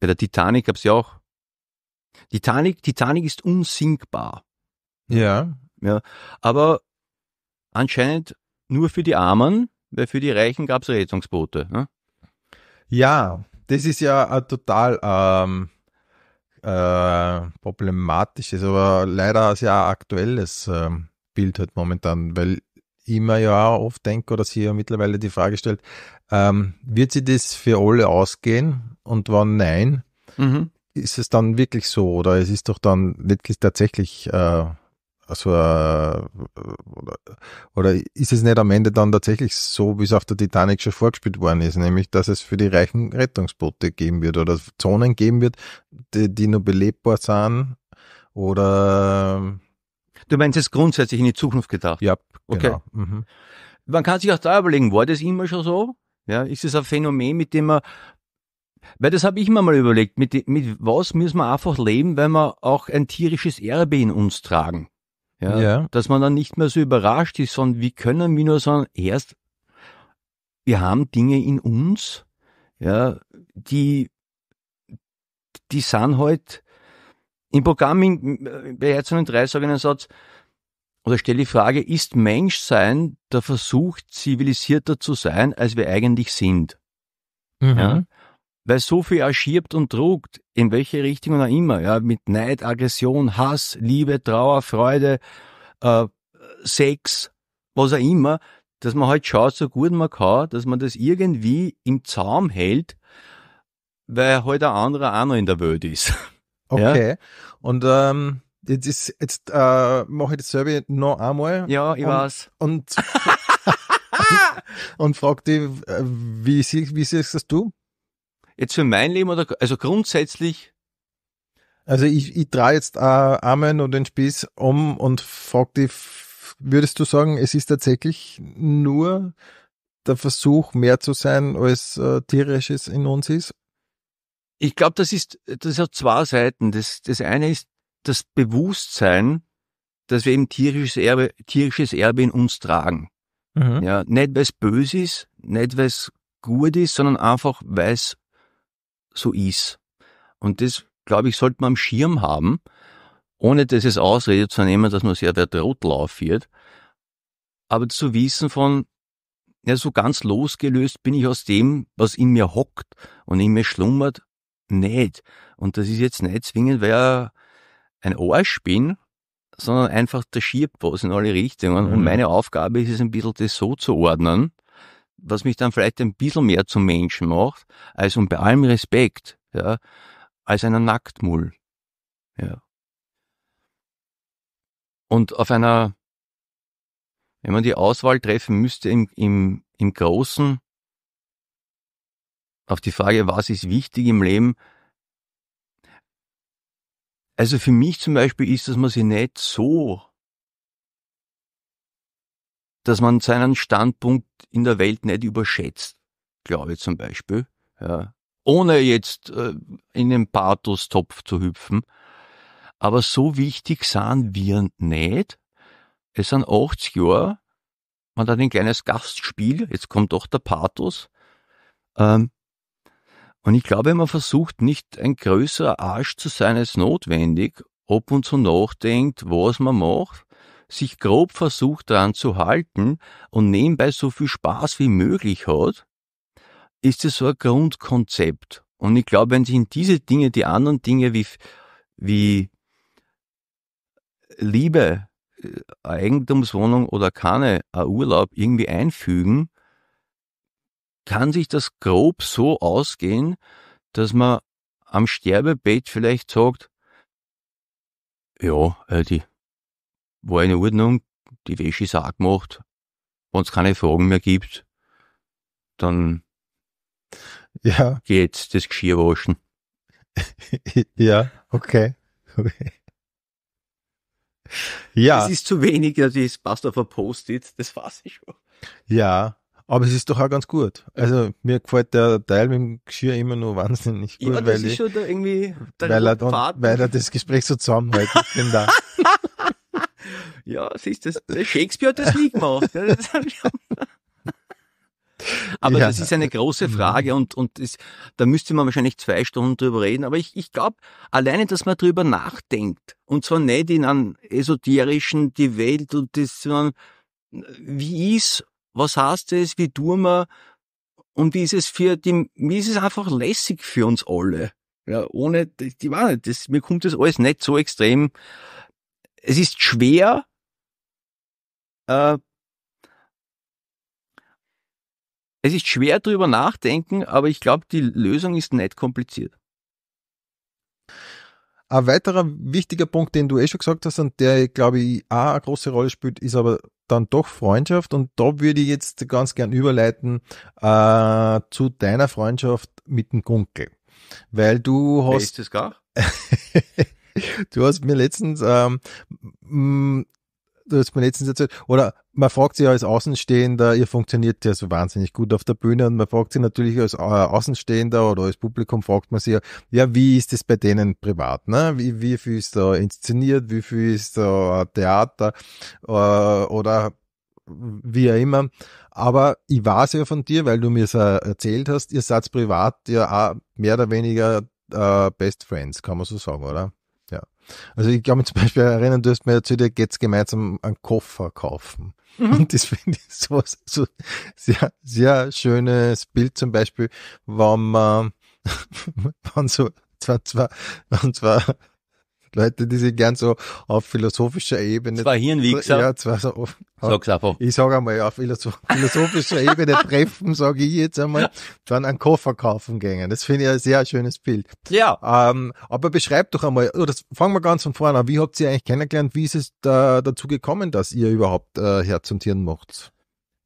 S1: bei der Titanic gab es ja auch. Titanic, Titanic ist unsinkbar. Ja. Ja, aber anscheinend nur für die Armen, weil für die Reichen gab es Rettungsboote. Ne?
S2: Ja, das ist ja total ähm, äh, problematisches, aber leider sehr aktuelles ähm, Bild halt momentan, weil ich mir ja auch oft denke oder sie ja mittlerweile die Frage stellt, ähm, wird sie das für alle ausgehen? Und wann nein? Mhm. Ist es dann wirklich so oder es ist doch dann wirklich tatsächlich äh, also, äh, oder, oder ist es nicht am Ende dann tatsächlich so, wie es auf der Titanic schon vorgespielt worden ist, nämlich dass es für die Reichen Rettungsboote geben wird oder Zonen geben wird, die, die nur belebbar sind oder Du meinst jetzt grundsätzlich in die Zukunft gedacht? Ja, okay. Genau. Mhm.
S1: Man kann sich auch da überlegen, war das immer schon so? Ja, ist es ein Phänomen, mit dem man, weil das habe ich mir mal überlegt, mit, mit was müssen wir einfach leben, wenn wir auch ein tierisches Erbe in uns tragen? Ja, ja. Dass man dann nicht mehr so überrascht ist, sondern wie können wir nur sagen, erst, wir haben Dinge in uns, ja, die, die sind halt im Programm bei Herz und Drei sage ich einen Satz, oder stelle die Frage, ist Menschsein der Versuch, zivilisierter zu sein, als wir eigentlich sind? Mhm. Ja? Weil so viel erschiebt und druckt, in welche Richtung auch immer, ja, mit Neid, Aggression, Hass, Liebe, Trauer, Freude, äh, Sex, was auch immer, dass man halt schaut, so gut man kann, dass man das irgendwie im Zaum hält, weil halt ein anderer auch noch in der Welt ist.
S2: Okay. Ja? Und ähm, jetzt, ist, jetzt äh, mache ich das dasselbe noch einmal. Ja, ich und, weiß. Und, und, frag dich, äh, wie, sie, wie siehst das du?
S1: Jetzt für mein Leben oder also grundsätzlich?
S2: Also ich, ich drehe jetzt äh, einmal noch den Spieß um und frag dich, würdest du sagen, es ist tatsächlich nur der Versuch, mehr zu sein, als äh, tierisches in uns ist?
S1: ich glaube, das ist, das hat zwei Seiten. Das, das eine ist das Bewusstsein, dass wir eben tierisches Erbe, tierisches Erbe in uns tragen. Mhm. Ja, nicht weil es böse ist, nicht weil es gut ist, sondern einfach weil es so ist. Und das, glaube ich, sollte man am Schirm haben, ohne dass es Ausrede zu nehmen, dass man sehr der Trottel wird. Aber zu wissen von, ja, so ganz losgelöst bin ich aus dem, was in mir hockt und in mir schlummert nicht. Und das ist jetzt nicht zwingend, weil ich ein Arsch bin, sondern einfach der schiebt was in alle Richtungen. Mhm. Und meine Aufgabe ist es, ein bisschen das so zu ordnen, was mich dann vielleicht ein bisschen mehr zum Menschen macht, als und bei allem Respekt, ja, als einer Nacktmull. Ja. Und auf einer, wenn man die Auswahl treffen müsste im, im, im Großen, auf die Frage, was ist wichtig im Leben? Also für mich zum Beispiel ist, dass man sich nicht so, dass man seinen Standpunkt in der Welt nicht überschätzt, glaube ich zum Beispiel, ja. ohne jetzt äh, in den Pathos-Topf zu hüpfen. Aber so wichtig sind wir nicht. Es sind 80 Jahre, man hat ein kleines Gastspiel, jetzt kommt doch der Pathos. Ähm, und ich glaube, man versucht nicht ein größerer Arsch zu sein als notwendig, ob und so nachdenkt, was man macht, sich grob versucht daran zu halten und nebenbei so viel Spaß wie möglich hat, ist es so ein Grundkonzept. Und ich glaube, wenn sich in diese Dinge, die anderen Dinge wie, wie Liebe, äh, Eigentumswohnung oder keine Urlaub irgendwie einfügen, kann sich das grob so ausgehen, dass man am Sterbebett vielleicht sagt, ja, äh, die war in Ordnung, die Wäsche ist auch gemacht, wenn es keine Fragen mehr gibt, dann ja. geht's das Geschirr waschen. ja,
S2: okay. Ja. Das ist
S1: zu wenig, das passt auf ein Post-it, das weiß ich schon.
S2: Ja, aber es ist doch auch ganz gut. Also mir gefällt der Teil mit dem Geschirr immer nur wahnsinnig gut, ja, weil, ich, da
S1: irgendwie weil, er dann, weil
S2: er das Gespräch so zusammenhält.
S1: ja, siehst du, Shakespeare hat das nie gemacht.
S2: Aber ja. das ist eine
S1: große mhm. Frage und, und das, da müsste man wahrscheinlich zwei Stunden drüber reden. Aber ich, ich glaube, alleine, dass man drüber nachdenkt und zwar nicht in einem esoterischen, die Welt und das, sondern wie ist was heißt es, wie tun wir und wie ist es für die, wie ist es einfach lässig für uns alle? Ja, ohne, die war nicht, das, mir kommt das alles nicht so extrem. Es ist schwer, äh, es ist schwer drüber nachdenken, aber ich glaube, die Lösung ist nicht kompliziert.
S2: Ein weiterer wichtiger Punkt, den du eh schon gesagt hast und der, glaube ich, auch eine große Rolle spielt, ist aber dann doch Freundschaft. Und da würde ich jetzt ganz gern überleiten äh, zu deiner Freundschaft mit dem Gunkel. Weil du hast. ist das gar? du hast mir letztens ähm, du hast mir letztens erzählt, oder man fragt sich als Außenstehender, ihr funktioniert ja so wahnsinnig gut auf der Bühne und man fragt sich natürlich als äh, Außenstehender oder als Publikum fragt man sich ja, ja wie ist es bei denen privat, ne? Wie, wie viel ist da inszeniert, wie viel ist da Theater äh, oder wie auch immer. Aber ich weiß ja von dir, weil du mir es erzählt hast, ihr seid privat ja auch mehr oder weniger äh, Best Friends, kann man so sagen, oder? Also ich glaube, zum Beispiel erinnern, du hast mir erzählt, ihr geht gemeinsam einen Koffer kaufen. Mhm. Und das finde ich so, also so sehr, sehr schönes Bild zum Beispiel, wenn man, wenn so, zwar, zwar, wenn zwar Leute, die sich gern so auf philosophischer Ebene. Zwei Hirnwichser. Ja, zwei so. Sag's einfach. Ich sag einmal, auf philosophischer Ebene treffen, sage ich jetzt einmal, dann einen Koffer kaufen gehen. Das finde ich ein sehr schönes Bild. Ja. Ähm, aber beschreibt doch einmal, oder fangen wir ganz von vorne an. Wie habt ihr eigentlich kennengelernt? Wie ist es da, dazu gekommen, dass ihr überhaupt äh, Herz und Hirn macht?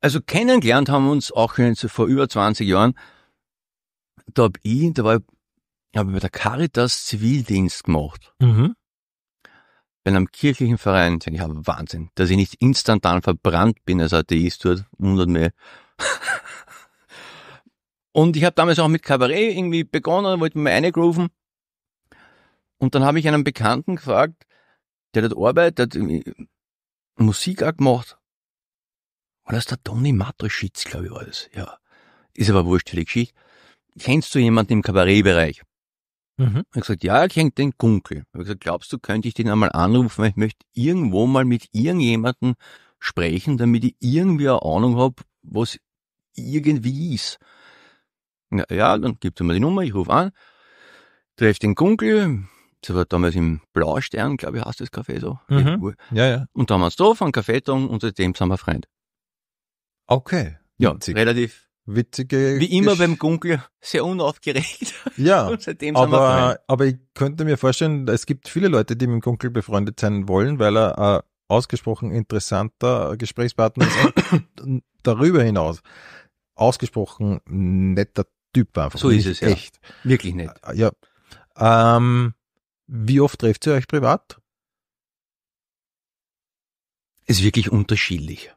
S1: Also kennengelernt haben wir uns auch schon vor über 20 Jahren. Da hab ich, da war ich, habe ich bei der Caritas Zivildienst gemacht. Mhm bei einem kirchlichen Verein, sage ich, ja, Wahnsinn, dass ich nicht instantan verbrannt bin als Atheist dort, wundert mich. und ich habe damals auch mit Kabarett irgendwie begonnen, wollte mir eine grooven. Und dann habe ich einen Bekannten gefragt, der dort arbeitet, der hat Musik auch gemacht. War das der Toni Matuschitz, glaube ich, war das. Ja. Ist aber wurscht für die Geschichte. Kennst du jemanden im Kabarettbereich? Mhm. Er hat gesagt, ja, er kennt den Gunkel. Er hat gesagt, glaubst du, könnte ich den einmal anrufen, weil ich möchte irgendwo mal mit irgendjemandem sprechen, damit ich irgendwie eine Ahnung habe, was irgendwie ist. Ja, ja dann gibt er mir die Nummer, ich rufe an, treffe den Gunkel, das war damals im Blaustern, glaube ich, heißt das Café so.
S2: Mhm. Ja, ja.
S1: Und da haben wir uns getroffen, einen Kaffee und seitdem sind wir Freund.
S2: Okay. Ja, Witzig. relativ witzige. Wie immer Gesch
S1: beim Gunkel, sehr unaufgeregt. Ja, aber,
S2: aber ich könnte mir vorstellen, es gibt viele Leute, die mit dem Gunkel befreundet sein wollen, weil er ein ausgesprochen interessanter Gesprächspartner ist darüber hinaus ausgesprochen netter Typ einfach. So ist es, echt. Ja. Wirklich nett. Äh, ja. Ähm, wie oft trefft ihr euch privat?
S1: Ist wirklich unterschiedlich.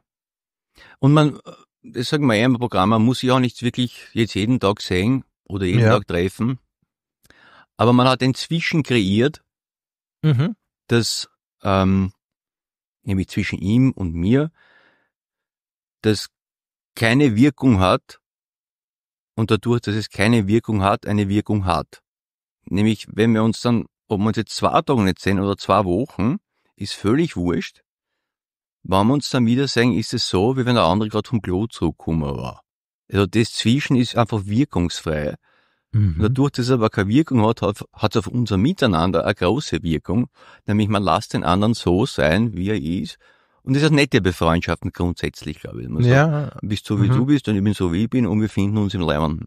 S1: Und man das sagen wir eh im Programm, man muss sich auch nicht wirklich jetzt jeden Tag sehen oder jeden ja. Tag treffen. Aber man hat inzwischen kreiert, mhm. dass ähm, nämlich zwischen ihm und mir, das keine Wirkung hat und dadurch, dass es keine Wirkung hat, eine Wirkung hat. Nämlich, wenn wir uns dann, ob wir uns jetzt zwei Tage nicht sehen oder zwei Wochen, ist völlig wurscht, wenn wir uns dann wieder sehen, ist es so, wie wenn der andere gerade vom Klo zurückgekommen war. Also das Zwischen ist einfach wirkungsfrei. Mhm. Dadurch, dass es aber keine Wirkung hat, hat es auf unser Miteinander eine große Wirkung. Nämlich man lässt den anderen so sein, wie er ist. Und das ist eine nette Befreundschaften grundsätzlich, glaube ich. Man ja. Sagt, bist so, wie mhm. du bist und ich bin so, wie ich bin und wir finden uns im Leimann.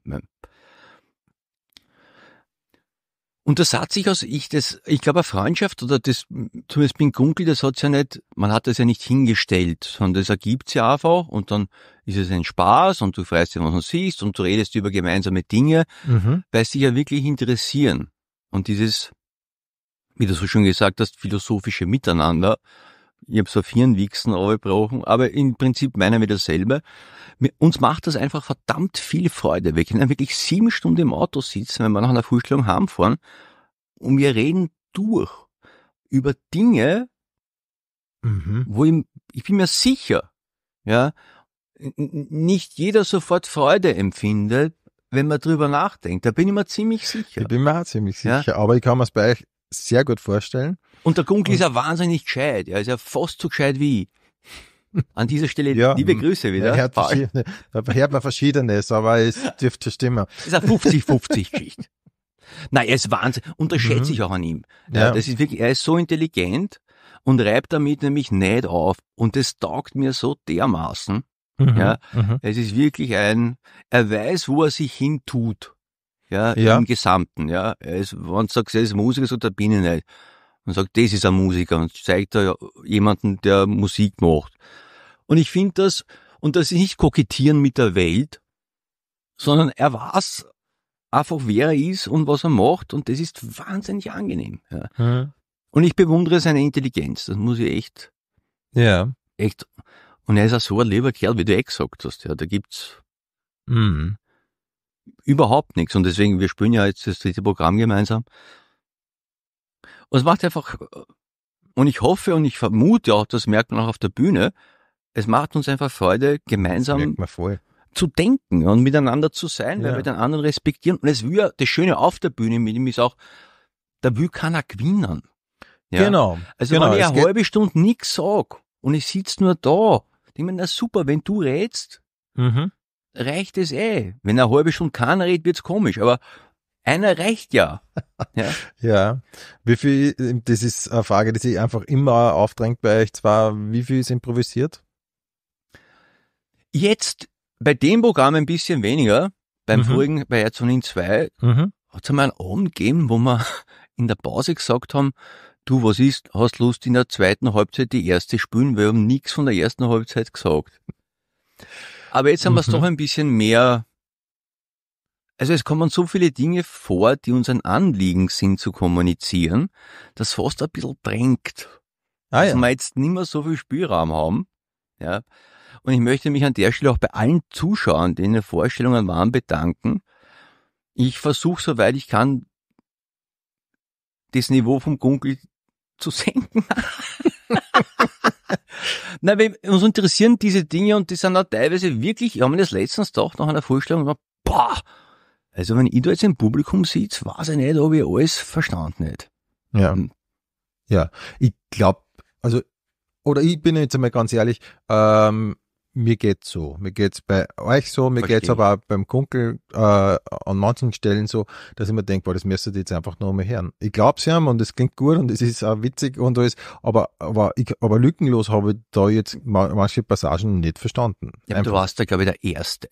S1: Und das hat sich aus, ich, das, ich glaube, eine Freundschaft oder das, zumindest bin Gunkel, das hat's ja nicht, man hat das ja nicht hingestellt, sondern das ergibt's ja einfach und dann ist es ein Spaß und du freust dich, was du siehst und du redest über gemeinsame Dinge, mhm. weil es dich ja wirklich interessieren. Und dieses, wie du so schön gesagt hast, philosophische Miteinander, ich habe so vier Wichsen abgebrochen, aber im Prinzip meiner wieder selber. Uns macht das einfach verdammt viel Freude. Wir können wirklich sieben Stunden im Auto sitzen, wenn wir nach einer Vorstellung heimfahren und wir reden durch über Dinge, mhm. wo ich, ich bin mir sicher, ja, nicht jeder sofort Freude empfindet, wenn man drüber nachdenkt.
S2: Da bin ich mir ziemlich sicher. Ich bin mir auch ziemlich sicher. Ja? Aber ich kann mir es bei euch sehr gut vorstellen. Und
S1: der Gunkel ist ja wahnsinnig gescheit. Er ist ja fast so gescheit wie ich. An dieser Stelle ja, liebe
S2: Grüße wieder. Er hört, verschiedene, hört man Verschiedenes, aber es dürfte stimmen. Es ist eine 50-50-Geschichte. Nein, er ist Wahnsinn. Unterschätze mhm. ich auch an ihm. Ja. Das ist wirklich, er ist so
S1: intelligent und reibt damit nämlich nicht auf. Und das taugt mir so dermaßen. Mhm. Ja, mhm. Es ist wirklich ein, er weiß, wo er sich hintut ja, ja. im Gesamten. Ja. Ist, wenn du sagst, er ist Musiker, so da bin ich nicht. Und sagt, das ist ein Musiker und zeigt da jemanden, der Musik macht. Und ich finde das, und das ist nicht kokettieren mit der Welt, sondern er weiß einfach, wer er ist und was er macht und das ist wahnsinnig angenehm. Ja. Mhm. Und ich bewundere seine Intelligenz, das muss ich echt. Ja. Echt. Und er ist auch so ein lieber Kerl, wie du eh gesagt hast. Ja, da gibt's. Mhm überhaupt nichts. Und deswegen, wir spielen ja jetzt das dritte Programm gemeinsam. Und es macht einfach, äh, und ich hoffe und ich vermute auch, das merkt man auch auf der Bühne, es macht uns einfach Freude, gemeinsam zu denken und miteinander zu sein, ja. weil wir den anderen respektieren. Und es wir, das Schöne auf der Bühne mit ihm ist auch, da will keiner gewinnen. Ja? Genau. Also genau. wenn ich eine halbe Stunde nichts sage und ich sitze nur da, ich meine, na super, wenn du rätst, mhm reicht es eh. Wenn eine halbe Stunde keiner redet, wird es komisch, aber einer reicht
S2: ja. ja. ja. Wie viel, das ist eine Frage, die sich einfach immer aufdrängt bei euch zwar, wie viel ist improvisiert?
S1: Jetzt bei dem Programm ein bisschen weniger, beim mhm. vorigen, bei Erzonin 2, mhm. hat es einmal einen Abend gegeben, wo wir in der Pause gesagt haben, du, was ist, hast Lust in der zweiten Halbzeit die erste spielen? Wir haben nichts von der ersten Halbzeit gesagt. Aber jetzt haben mhm. wir es doch ein bisschen mehr. Also es kommen so viele Dinge vor, die uns ein Anliegen sind zu kommunizieren, dass fast ein bisschen drängt. Ah, dass ja. wir jetzt nicht mehr so viel Spielraum haben. Ja. Und ich möchte mich an der Stelle auch bei allen Zuschauern, die in den Vorstellungen waren, bedanken. Ich versuche, soweit ich kann, das Niveau vom Gunkel zu senken. Nein, wir, uns interessieren diese Dinge und die sind auch teilweise wirklich, ich habe mir das letztens gedacht nach einer Vorstellung, war, boah, also wenn ich da jetzt
S2: im Publikum sitze, weiß ich nicht, ob ich alles verstanden hätte. Ja. Hm. Ja, ich glaube, also, oder ich bin jetzt einmal ganz ehrlich, ähm, mir geht's so. Mir geht's bei euch so, mir Verstehen. geht's aber auch beim Kunkel äh, an manchen Stellen so, dass ich mir denke, boah, das müsstet ihr jetzt einfach nur mal hören. Ich glaube sie haben und es klingt gut und es ist auch witzig und alles, aber, aber, ich, aber lückenlos habe ich da jetzt manche Passagen nicht verstanden.
S1: Ja, du warst da, glaube ich, der Erste.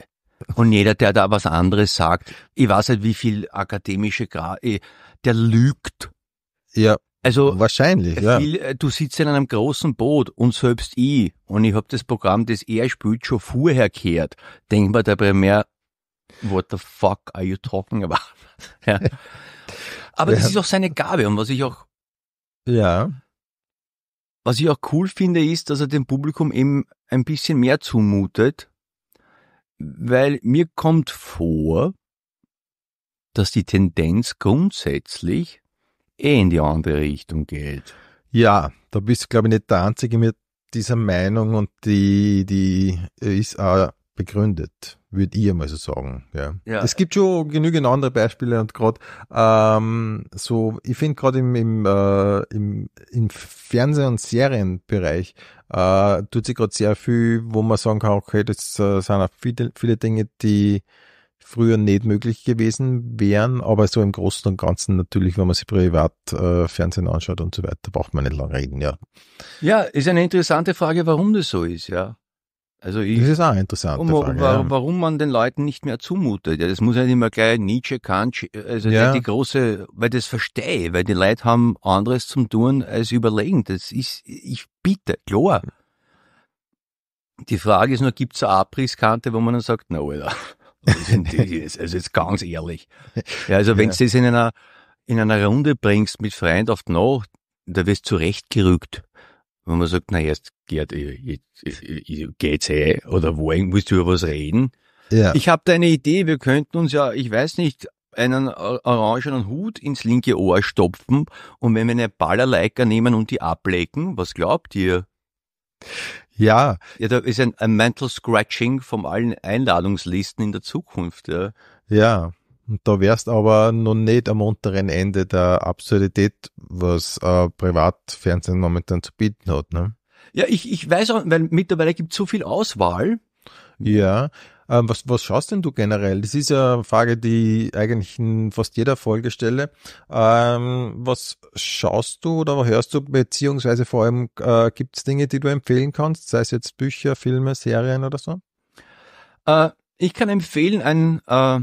S1: Und jeder, der da was anderes sagt, ich weiß halt, wie viel akademische Gra eh, der lügt. Ja.
S2: Also wahrscheinlich,
S1: ja. Äh, du sitzt in einem großen Boot und selbst ich und ich habe das Programm, das er spielt, schon vorher gehört. Denk mir dabei mehr, what the fuck are you talking about? Aber ja. das ist auch seine Gabe und was ich auch ja. Was ich auch cool finde, ist, dass er dem Publikum eben ein bisschen mehr zumutet, weil mir kommt vor, dass die Tendenz grundsätzlich eh in die andere Richtung geht.
S2: Ja, da bist du, glaube ich, nicht der Einzige mit dieser Meinung und die, die ist auch begründet, würde ich mal so sagen. Ja. ja. Es gibt schon genügend andere Beispiele und gerade ähm, so, ich finde gerade im, im, äh, im, im Fernseh- und Serienbereich äh, tut sich gerade sehr viel, wo man sagen kann, okay, das äh, sind auch viele, viele Dinge, die früher nicht möglich gewesen wären, aber so im Großen und Ganzen natürlich, wenn man sich privat äh, Fernsehen anschaut und so weiter, braucht man nicht lange reden, ja.
S1: Ja, ist eine interessante Frage, warum das so ist, ja. Also ich, das
S2: ist auch eine interessante um, Frage. Wa ja.
S1: Warum man den Leuten nicht mehr zumutet. Ja, das muss ja nicht immer gleich Nietzsche, Kant, also ja. die große, weil das verstehe, weil die Leute haben anderes zum tun als überlegen. Das ist, ich bitte, klar. Die Frage ist nur, gibt es eine Abrisskante, wo man dann sagt, na, no, Alter. Also jetzt ganz ehrlich. Ja, also wenn ja. du das in einer, in einer Runde bringst mit Freund auf die Nacht, da wirst du zurechtgerückt. Wenn man sagt, na jetzt Gerd, geht's eh oder wohin musst du über was reden? Ja. Ich habe da eine Idee, wir könnten uns ja, ich weiß nicht, einen orangenen Hut ins linke Ohr stopfen und wenn wir eine Ballerleiker nehmen und die ablecken, was glaubt ihr? Ja, ja, da ist ein, ein Mental Scratching von allen Einladungslisten in der Zukunft. Ja,
S2: ja Und da wärst aber noch nicht am unteren Ende der Absurdität, was äh, Privatfernsehen momentan zu bieten hat. Ne? Ja, ich, ich weiß auch, weil mittlerweile gibt es so viel Auswahl. Ja, ähm, was, was schaust denn du generell? Das ist ja eine Frage, die eigentlich in fast jeder Folge stelle. Ähm, was schaust du oder hörst du, beziehungsweise vor allem äh, gibt es Dinge, die du empfehlen kannst, sei es jetzt Bücher, Filme, Serien oder so?
S1: Äh, ich kann empfehlen, einen, äh,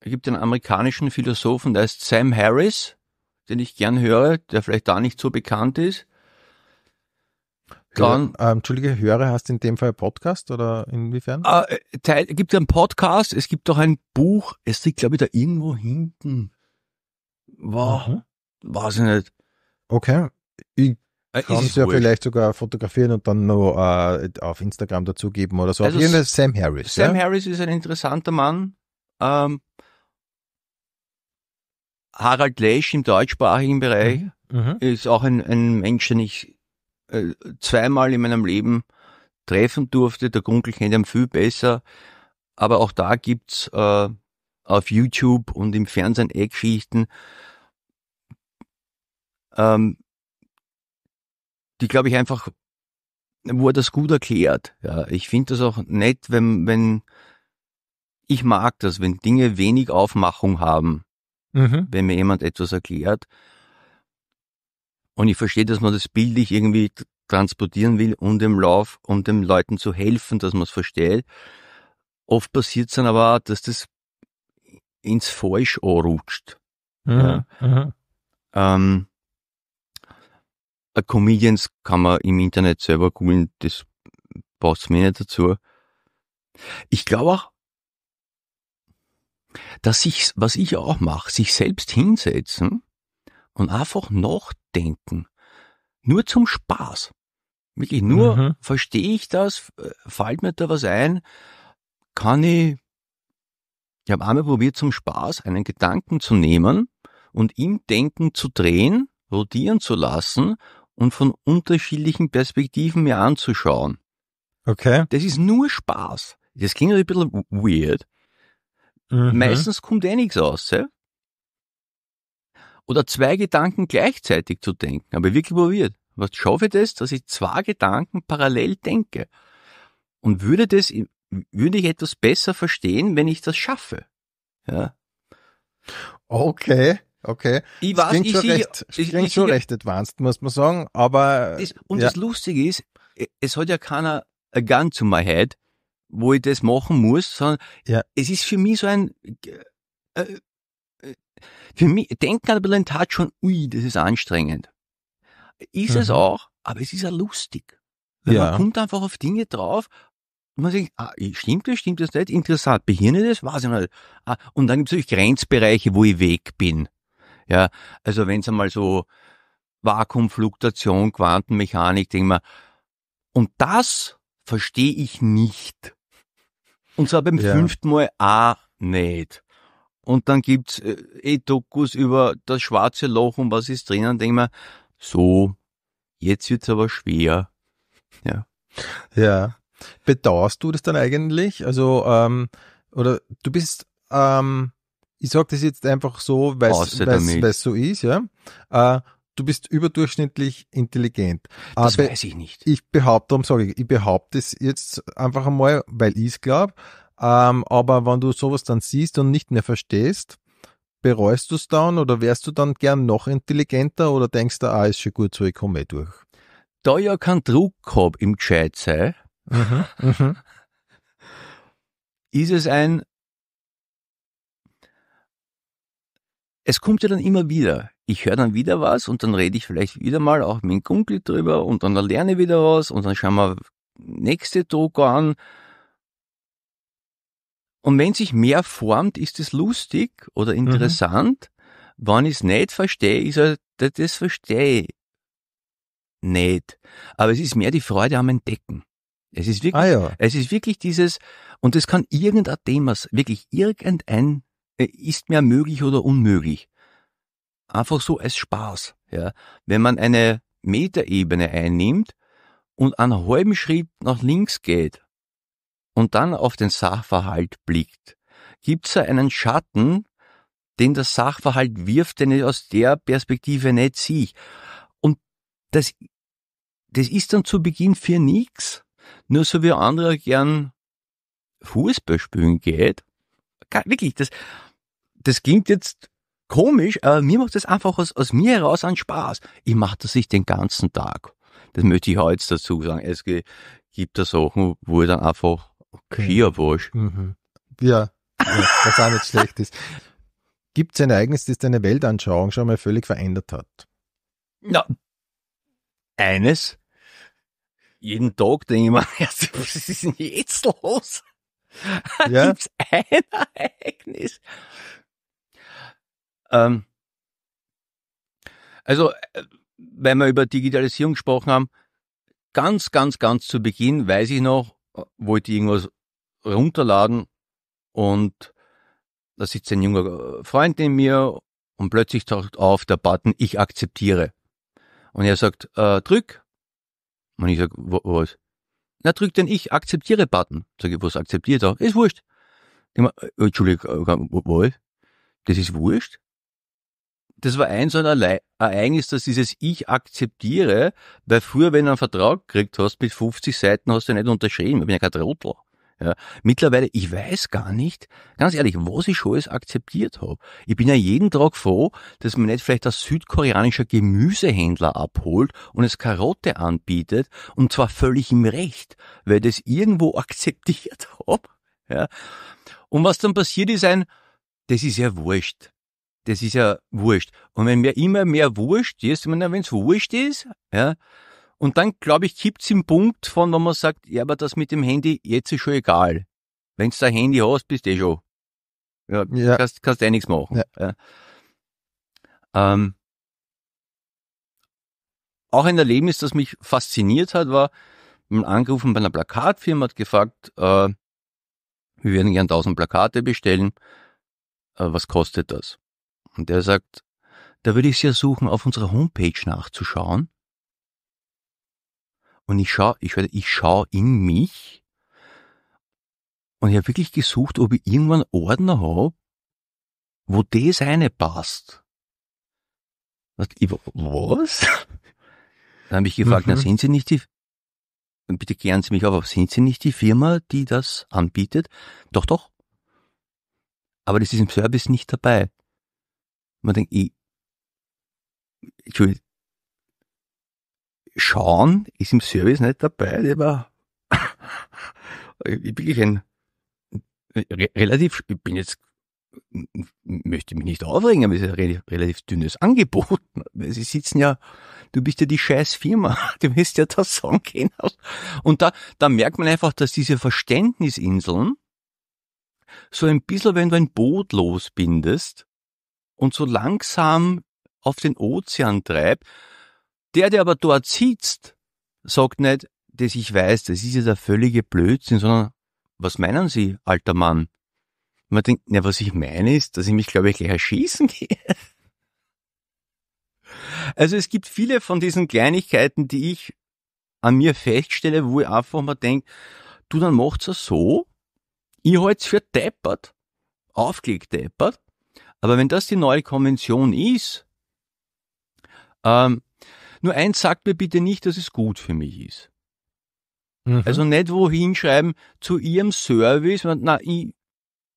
S1: es gibt einen amerikanischen Philosophen, der ist Sam Harris, den ich gern höre, der vielleicht da nicht so bekannt ist.
S2: Dann, äh, Entschuldige, höre, hast du in dem Fall Podcast oder inwiefern?
S1: Ah, äh, Teil, gibt einen Podcast, es gibt auch ein Buch, es liegt, glaube ich, da irgendwo hinten.
S2: Wow. Mhm.
S1: Weiß ich nicht. Okay.
S2: Ich äh, kann es ja ruhig. vielleicht sogar fotografieren und dann noch äh, auf Instagram dazugeben oder so. Also Irgendwas Sam Harris. Sam
S1: ja? Harris ist ein interessanter Mann. Ähm, Harald Lesch im deutschsprachigen Bereich mhm. mhm. ist auch ein, ein Mensch, den ich äh, zweimal in meinem Leben treffen durfte. Der Gunkel kennt ihn viel besser. Aber auch da gibt's äh, auf YouTube und im Fernsehen Eckschichten, eh ähm, die glaube ich einfach, wo er das gut erklärt. Ja, ich finde das auch nett, wenn, wenn, ich mag das, wenn Dinge wenig Aufmachung haben, mhm. wenn mir jemand etwas erklärt. Und ich verstehe, dass man das bildlich irgendwie transportieren will, um dem Lauf, um den Leuten zu helfen, dass man es versteht. Oft passiert es dann aber auch, dass das ins Falsch anrutscht.
S2: Mhm. Ja. Mhm.
S1: Ähm, äh, Comedians kann man im Internet selber googeln, das passt mir nicht dazu. Ich glaube auch, dass ich, was ich auch mache, sich selbst hinsetzen und einfach nachdenken. Nur zum Spaß. Wirklich nur, mhm. verstehe ich das, äh, fällt mir da was ein, kann ich, ich habe einmal probiert zum Spaß einen Gedanken zu nehmen und im Denken zu drehen, rotieren zu lassen und von unterschiedlichen Perspektiven mir anzuschauen. Okay. Das ist nur Spaß. Das klingt ein bisschen weird. Mhm. Meistens kommt eh nichts raus. Ja? oder zwei Gedanken gleichzeitig zu denken. Habe wirklich probiert. Was schaffe ich das, dass ich zwei Gedanken parallel denke? Und würde das, würde ich etwas besser verstehen, wenn ich das schaffe? Ja.
S2: Okay. Okay.
S1: Ich weiß, klingt ich schon, sicher, recht, ich, klingt ich, schon sicher, recht
S2: advanced, muss man sagen,
S1: aber. Das, und ja. das Lustige ist, e, es hat ja keiner a gun to my head, wo ich das machen muss, sondern ja. es ist für mich so ein, äh, für mich, denken ein bisschen einen Touch schon, ui, das ist anstrengend. Ist mhm. es auch, aber es ist auch lustig. Weil ja. Man kommt einfach auf Dinge drauf, und man sagt, ah, eh, stimmt das, stimmt das nicht? Interessant, behirne das, weiß ich nicht. Ah, und dann gibt es natürlich Grenzbereiche, wo ich weg bin. Ja, also wenn es einmal so Vakuumfluktuation, Quantenmechanik, denke mal, und das verstehe ich nicht. Und zwar beim ja. fünften Mal auch nicht und dann gibt's äh, E-Dokus eh über das schwarze Loch und was ist drinnen, denke mal, so,
S2: jetzt wird's aber schwer. Ja. Ja. Bedauerst du das dann eigentlich? Also, ähm, oder du bist, ähm, ich sage das jetzt einfach so, weil es so ist, ja. Äh, du bist überdurchschnittlich intelligent. Das aber äh, weiß ich nicht. Ich behaupte, darum sage ich, ich behaupte es jetzt einfach einmal, weil ich es glaube, ähm, aber wenn du sowas dann siehst und nicht mehr verstehst, bereust du es dann oder wärst du dann gern noch intelligenter oder denkst du, ah, ist schon gut so, ich komme eh durch?
S1: Da ja kein Druck habe im Gescheit sein,
S2: mhm, mhm.
S1: ist es ein, es kommt ja dann immer wieder. Ich höre dann wieder was und dann rede ich vielleicht wieder mal auch mit dem Kunkel drüber und dann lerne ich wieder was und dann schauen wir nächste Druck an und wenn sich mehr formt, ist es lustig oder mhm. interessant. Mhm. Wenn ich es nicht verstehe, ist er, das verstehe ich nicht. Aber es ist mehr die Freude am Entdecken. Es ist wirklich, ah, ja. es ist wirklich dieses, und es kann irgendein Thema, wirklich irgendein, äh, ist mehr möglich oder unmöglich. Einfach so als Spaß, ja. Wenn man eine Metaebene einnimmt und einen halben Schritt nach links geht, und dann auf den Sachverhalt blickt, gibt es da einen Schatten, den der Sachverhalt wirft, den ich aus der Perspektive nicht sehe. Und das, das ist dann zu Beginn für nichts. Nur so wie andere gern Fußball spielen geht. Wirklich, das, das klingt jetzt komisch, aber mir macht das einfach aus, aus mir heraus einen Spaß. Ich mache das nicht den ganzen Tag. Das möchte ich auch jetzt dazu sagen. Es gibt da Sachen, wo ich dann einfach Okay. Skierbursch.
S2: Mhm. Ja, was auch nicht schlecht ist. Gibt es ein Ereignis, das deine Weltanschauung schon mal völlig verändert hat?
S1: Na, eines. Jeden Tag denke ich mir, was ist denn jetzt los? Ja? Gibt es ein Ereignis? Ähm, also, äh, wenn wir über Digitalisierung gesprochen haben, ganz, ganz, ganz zu Beginn weiß ich noch, äh, wollte irgendwas runterladen und da sitzt ein junger äh, Freund in mir und plötzlich taucht auf der Button Ich akzeptiere. Und er sagt, äh, drück. Und ich sag, was? Na, drück den Ich akzeptiere Button. Sag ich, was akzeptiert er? Ist wurscht. Äh, Entschuldigung, was? Das ist wurscht? das war ein so ein Ereignis, dass dieses Ich akzeptiere, weil früher, wenn du einen Vertrag gekriegt hast mit 50 Seiten, hast du nicht unterschrieben, ich bin ja kein Trottel. Ja, mittlerweile, ich weiß gar nicht, ganz ehrlich, was ich schon alles akzeptiert habe. Ich bin ja jeden Tag froh, dass man nicht vielleicht ein südkoreanischer Gemüsehändler abholt und es Karotte anbietet und zwar völlig im Recht, weil ich das irgendwo akzeptiert habe. Ja. Und was dann passiert ist ein, das ist ja wurscht das ist ja wurscht. Und wenn mir immer mehr wurscht ist, wenn es wurscht ist, ja, und dann, glaube ich, kippt es im Punkt von, wenn man sagt, ja, aber das mit dem Handy, jetzt ist schon egal. Wenn du da Handy hast, bist du eh schon. Ja, ja. Kannst, kannst eh nichts machen. Ja. Ja. Ähm, auch ein Erlebnis, das mich fasziniert hat, war, man angerufen bei einer Plakatfirma, hat gefragt, äh, wir werden gern 1000 Plakate bestellen, äh, was kostet das? Und der sagt, da würde ich es ja suchen, auf unserer Homepage nachzuschauen. Und ich schaue, ich, ich schaue in mich und ich habe wirklich gesucht, ob ich irgendwann Ordner habe, wo das eine passt. Ich, was? Dann habe ich gefragt, mhm. na sind Sie nicht die, bitte klären Sie mich auf, aber sind Sie nicht die Firma, die das anbietet? Doch, doch. Aber das ist im Service nicht dabei man denkt, ich, Entschuldigung, Schauen ist im Service nicht dabei, der
S2: war
S1: wirklich ein re relativ, ich bin jetzt, möchte mich nicht aufregen, aber es ist ein re relativ dünnes Angebot. Sie sitzen ja, du bist ja die scheiß Firma, du wirst ja das sagen gehen. Und da, da merkt man einfach, dass diese Verständnisinseln so ein bisschen, wenn du ein Boot losbindest, und so langsam auf den Ozean treibt. Der, der aber dort sitzt, sagt nicht, dass ich weiß, das ist ja der völlige Blödsinn, sondern was meinen Sie, alter Mann? man denkt, na, was ich meine ist, dass ich mich, glaube ich, gleich erschießen gehe. Also es gibt viele von diesen Kleinigkeiten, die ich an mir feststelle, wo ich einfach mal denke, du, dann macht's ja so, ich halt's für deppert, aufgelegt deppert, aber wenn das die neue Konvention ist, ähm, nur eins sagt mir bitte nicht, dass es gut für mich ist. Mhm. Also nicht wohin schreiben zu ihrem Service, Weil, na, ich,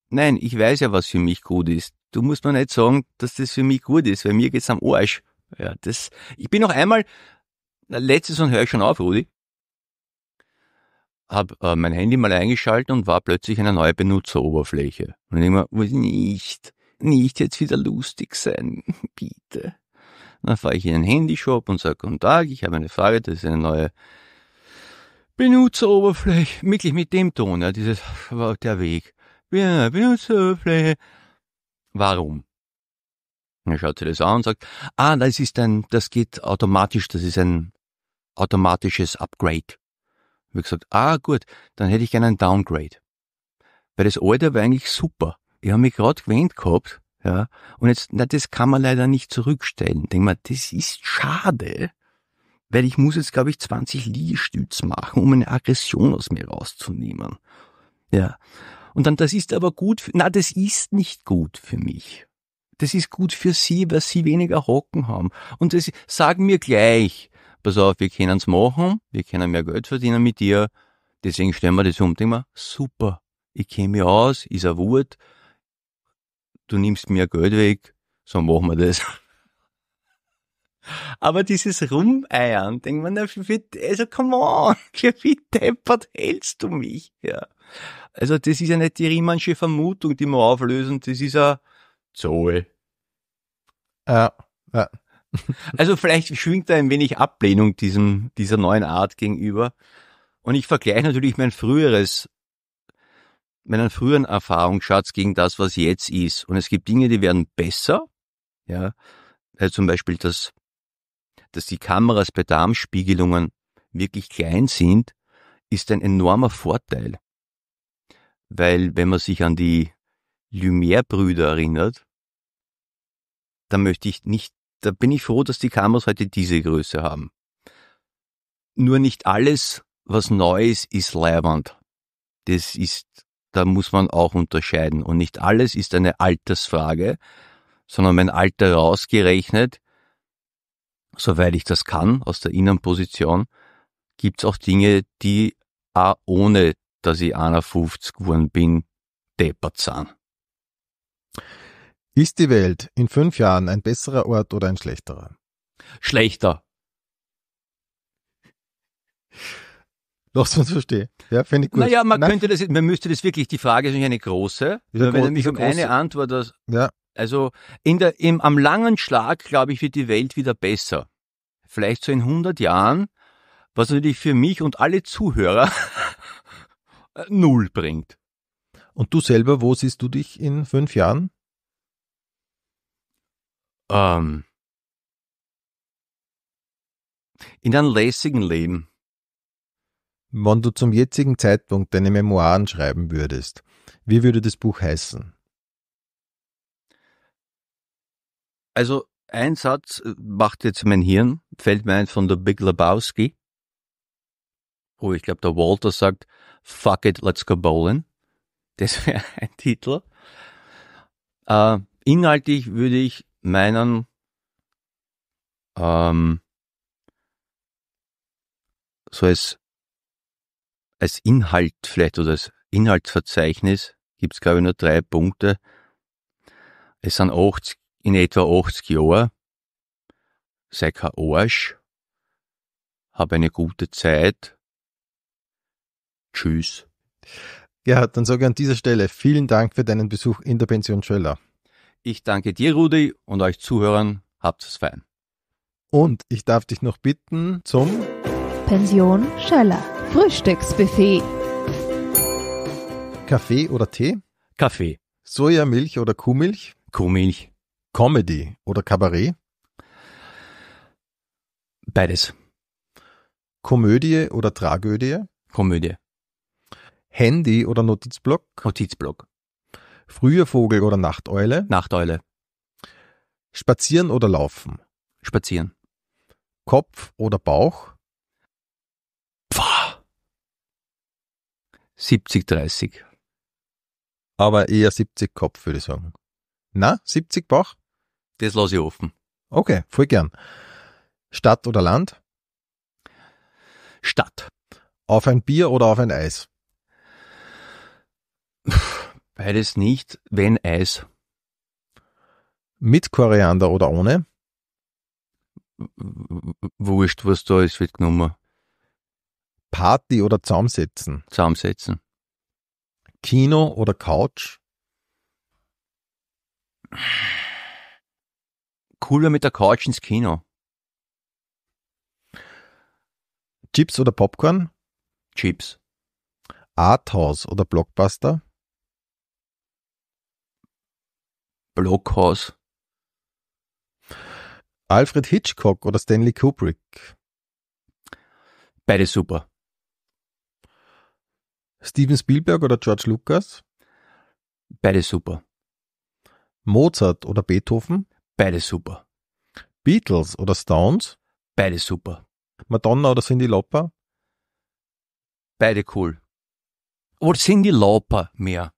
S1: nein, ich weiß ja, was für mich gut ist. Du musst mir nicht sagen, dass das für mich gut ist, weil mir geht's am Arsch. Ja, das, ich bin noch einmal, letztes und höre ich schon auf, Rudi, habe äh, mein Handy mal eingeschaltet und war plötzlich eine neue Benutzeroberfläche. Und ich denke mir, was nicht nicht jetzt wieder lustig sein, bitte. Dann fahre ich in den Handyshop und sage, guten Tag, ich habe eine Frage, das ist eine neue Benutzeroberfläche, wirklich mit dem Ton, ja, dieses, war der Weg. Ja, Benutzeroberfläche. Warum? Dann schaut sie das an und sagt, ah, das ist ein, das geht automatisch, das ist ein automatisches Upgrade. Wie gesagt, ah, gut, dann hätte ich gerne ein Downgrade. Weil das alte war eigentlich super ich habe mich gerade gewähnt gehabt, ja, und jetzt, na, das kann man leider nicht zurückstellen. Denk mal, das ist schade, weil ich muss jetzt, glaube ich, 20 Liegestütz machen, um eine Aggression aus mir rauszunehmen. Ja. Und dann, das ist aber gut, für, na, das ist nicht gut für mich. Das ist gut für sie, weil sie weniger Hocken haben. Und das sagen mir gleich, pass auf, wir können's machen, wir können mehr Geld verdienen mit dir, deswegen stellen wir das um. Denk mal, super, ich käme aus, ist ein Wort, du nimmst mehr Geld weg, so machen wir das. Aber dieses Rumeiern, denkt man, also come on, wie deppert hältst du mich? Ja. Also das ist ja nicht die Riemannsche Vermutung, die wir auflösen, das ist ja Zoe.
S2: Ja, ja.
S1: Also vielleicht schwingt da ein wenig Ablehnung diesem, dieser neuen Art gegenüber. Und ich vergleiche natürlich mein früheres meinen früheren Erfahrungsschatz gegen das, was jetzt ist. Und es gibt Dinge, die werden besser, ja, also zum Beispiel, dass, dass die Kameras bei Darmspiegelungen wirklich klein sind, ist ein enormer Vorteil. Weil wenn man sich an die Lumière-Brüder erinnert, da möchte ich nicht, da bin ich froh, dass die Kameras heute diese Größe haben. Nur nicht alles, was neu ist, ist leibend. Das ist da muss man auch unterscheiden. Und nicht alles ist eine Altersfrage, sondern mein Alter rausgerechnet, soweit ich das kann, aus der Innenposition, gibt's auch Dinge, die auch ohne, dass ich 51 geworden bin, deppert sind.
S2: Ist die Welt in fünf Jahren ein besserer Ort oder ein schlechterer?
S1: Schlechter.
S2: Lass uns verstehen. Ja, finde ich gut. Naja, man Nein.
S1: könnte das, man müsste das wirklich, die Frage ist nicht eine große. Ja, wenn du mich um eine Antwort hast. Ja. Also, in der, im, am langen Schlag, glaube ich, wird die Welt wieder besser. Vielleicht so in 100 Jahren, was natürlich für mich und alle Zuhörer äh,
S2: null bringt. Und du selber, wo siehst du dich in fünf Jahren?
S1: Ähm, in einem lässigen Leben
S2: wenn du zum jetzigen Zeitpunkt deine Memoiren schreiben würdest, wie würde das Buch heißen?
S1: Also ein Satz äh, macht jetzt mein Hirn, fällt mir ein von der Big Lebowski, wo oh, ich glaube der Walter sagt, fuck it, let's go bowling. Das wäre ein Titel. Äh, inhaltlich würde ich meinen, ähm, so als als Inhalt vielleicht oder als Inhaltsverzeichnis gibt es, glaube ich, nur drei Punkte. Es sind 80, in etwa 80 Jahre. Sei kein Arsch. Hab eine gute Zeit. Tschüss.
S2: Ja, dann sage ich an dieser Stelle vielen Dank für deinen Besuch in der Pension Schöller. Ich
S1: danke dir, Rudi, und euch Zuhörern. Habt es fein.
S2: Und ich darf dich noch bitten zum Pension Schöller. Frühstücksbuffet. Kaffee oder Tee? Kaffee. Sojamilch oder Kuhmilch? Kuhmilch. Comedy oder Kabarett? Beides. Komödie oder Tragödie? Komödie. Handy oder Notizblock? Notizblock. Früher Vogel oder Nachteule? Nachteule. Spazieren oder laufen? Spazieren. Kopf oder Bauch? 70-30. Aber eher 70 Kopf, würde ich sagen. Na, 70 Bauch? Das lasse ich offen. Okay, voll gern. Stadt oder Land? Stadt. Auf ein Bier oder auf ein Eis? Beides nicht, wenn Eis. Mit Koriander oder ohne? Wurscht, was da ist, wird genommen. Party oder zusammensetzen? Zusammensetzen. Kino oder Couch?
S1: Cooler mit der Couch ins Kino.
S2: Chips oder Popcorn? Chips. Arthouse oder Blockbuster? Blockhaus. Alfred Hitchcock oder Stanley Kubrick? Beide super. Steven Spielberg oder George Lucas? Beide super. Mozart oder Beethoven? Beide super. Beatles oder Stones? Beide super. Madonna oder Cindy Lauper? Beide cool. Oder Cindy Lauper mehr.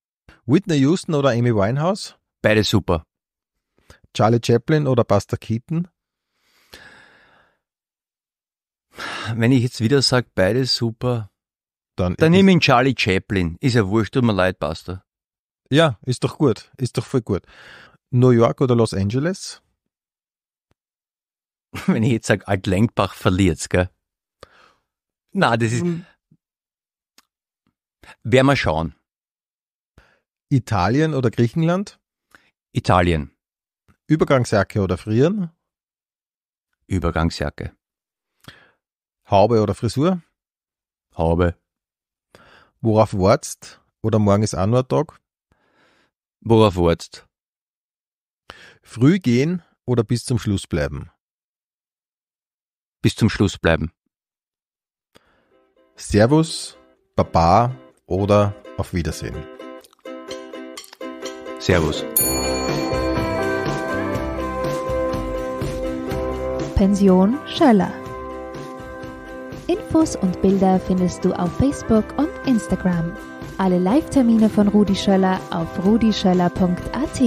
S2: Whitney Houston oder Amy Winehouse? Beide super. Charlie Chaplin oder Buster Keaton?
S1: Wenn ich jetzt wieder sage, beide super, dann, dann nehme ich Charlie Chaplin. Ist ja wurscht, tut mir leid, Basta.
S2: Ja, ist doch gut. Ist doch voll gut. New York oder Los Angeles?
S1: Wenn ich jetzt sage, Alt-Lenkbach Altlenkbach verliert's, gell?
S2: Na, das ist. Hm. Werden wir schauen. Italien oder Griechenland? Italien. Übergangsjacke oder frieren? Übergangsjacke. Haube oder Frisur? Haube. Worauf wartest? Oder morgen ist auch nur ein Tag? Worauf wartest? Früh gehen oder bis zum Schluss bleiben? Bis zum Schluss bleiben. Servus, Baba oder auf Wiedersehen. Servus. Pension Scheller. Infos und Bilder findest du auf Facebook und Instagram. Alle Live-Termine von Rudi Schöller auf rudischöller.at.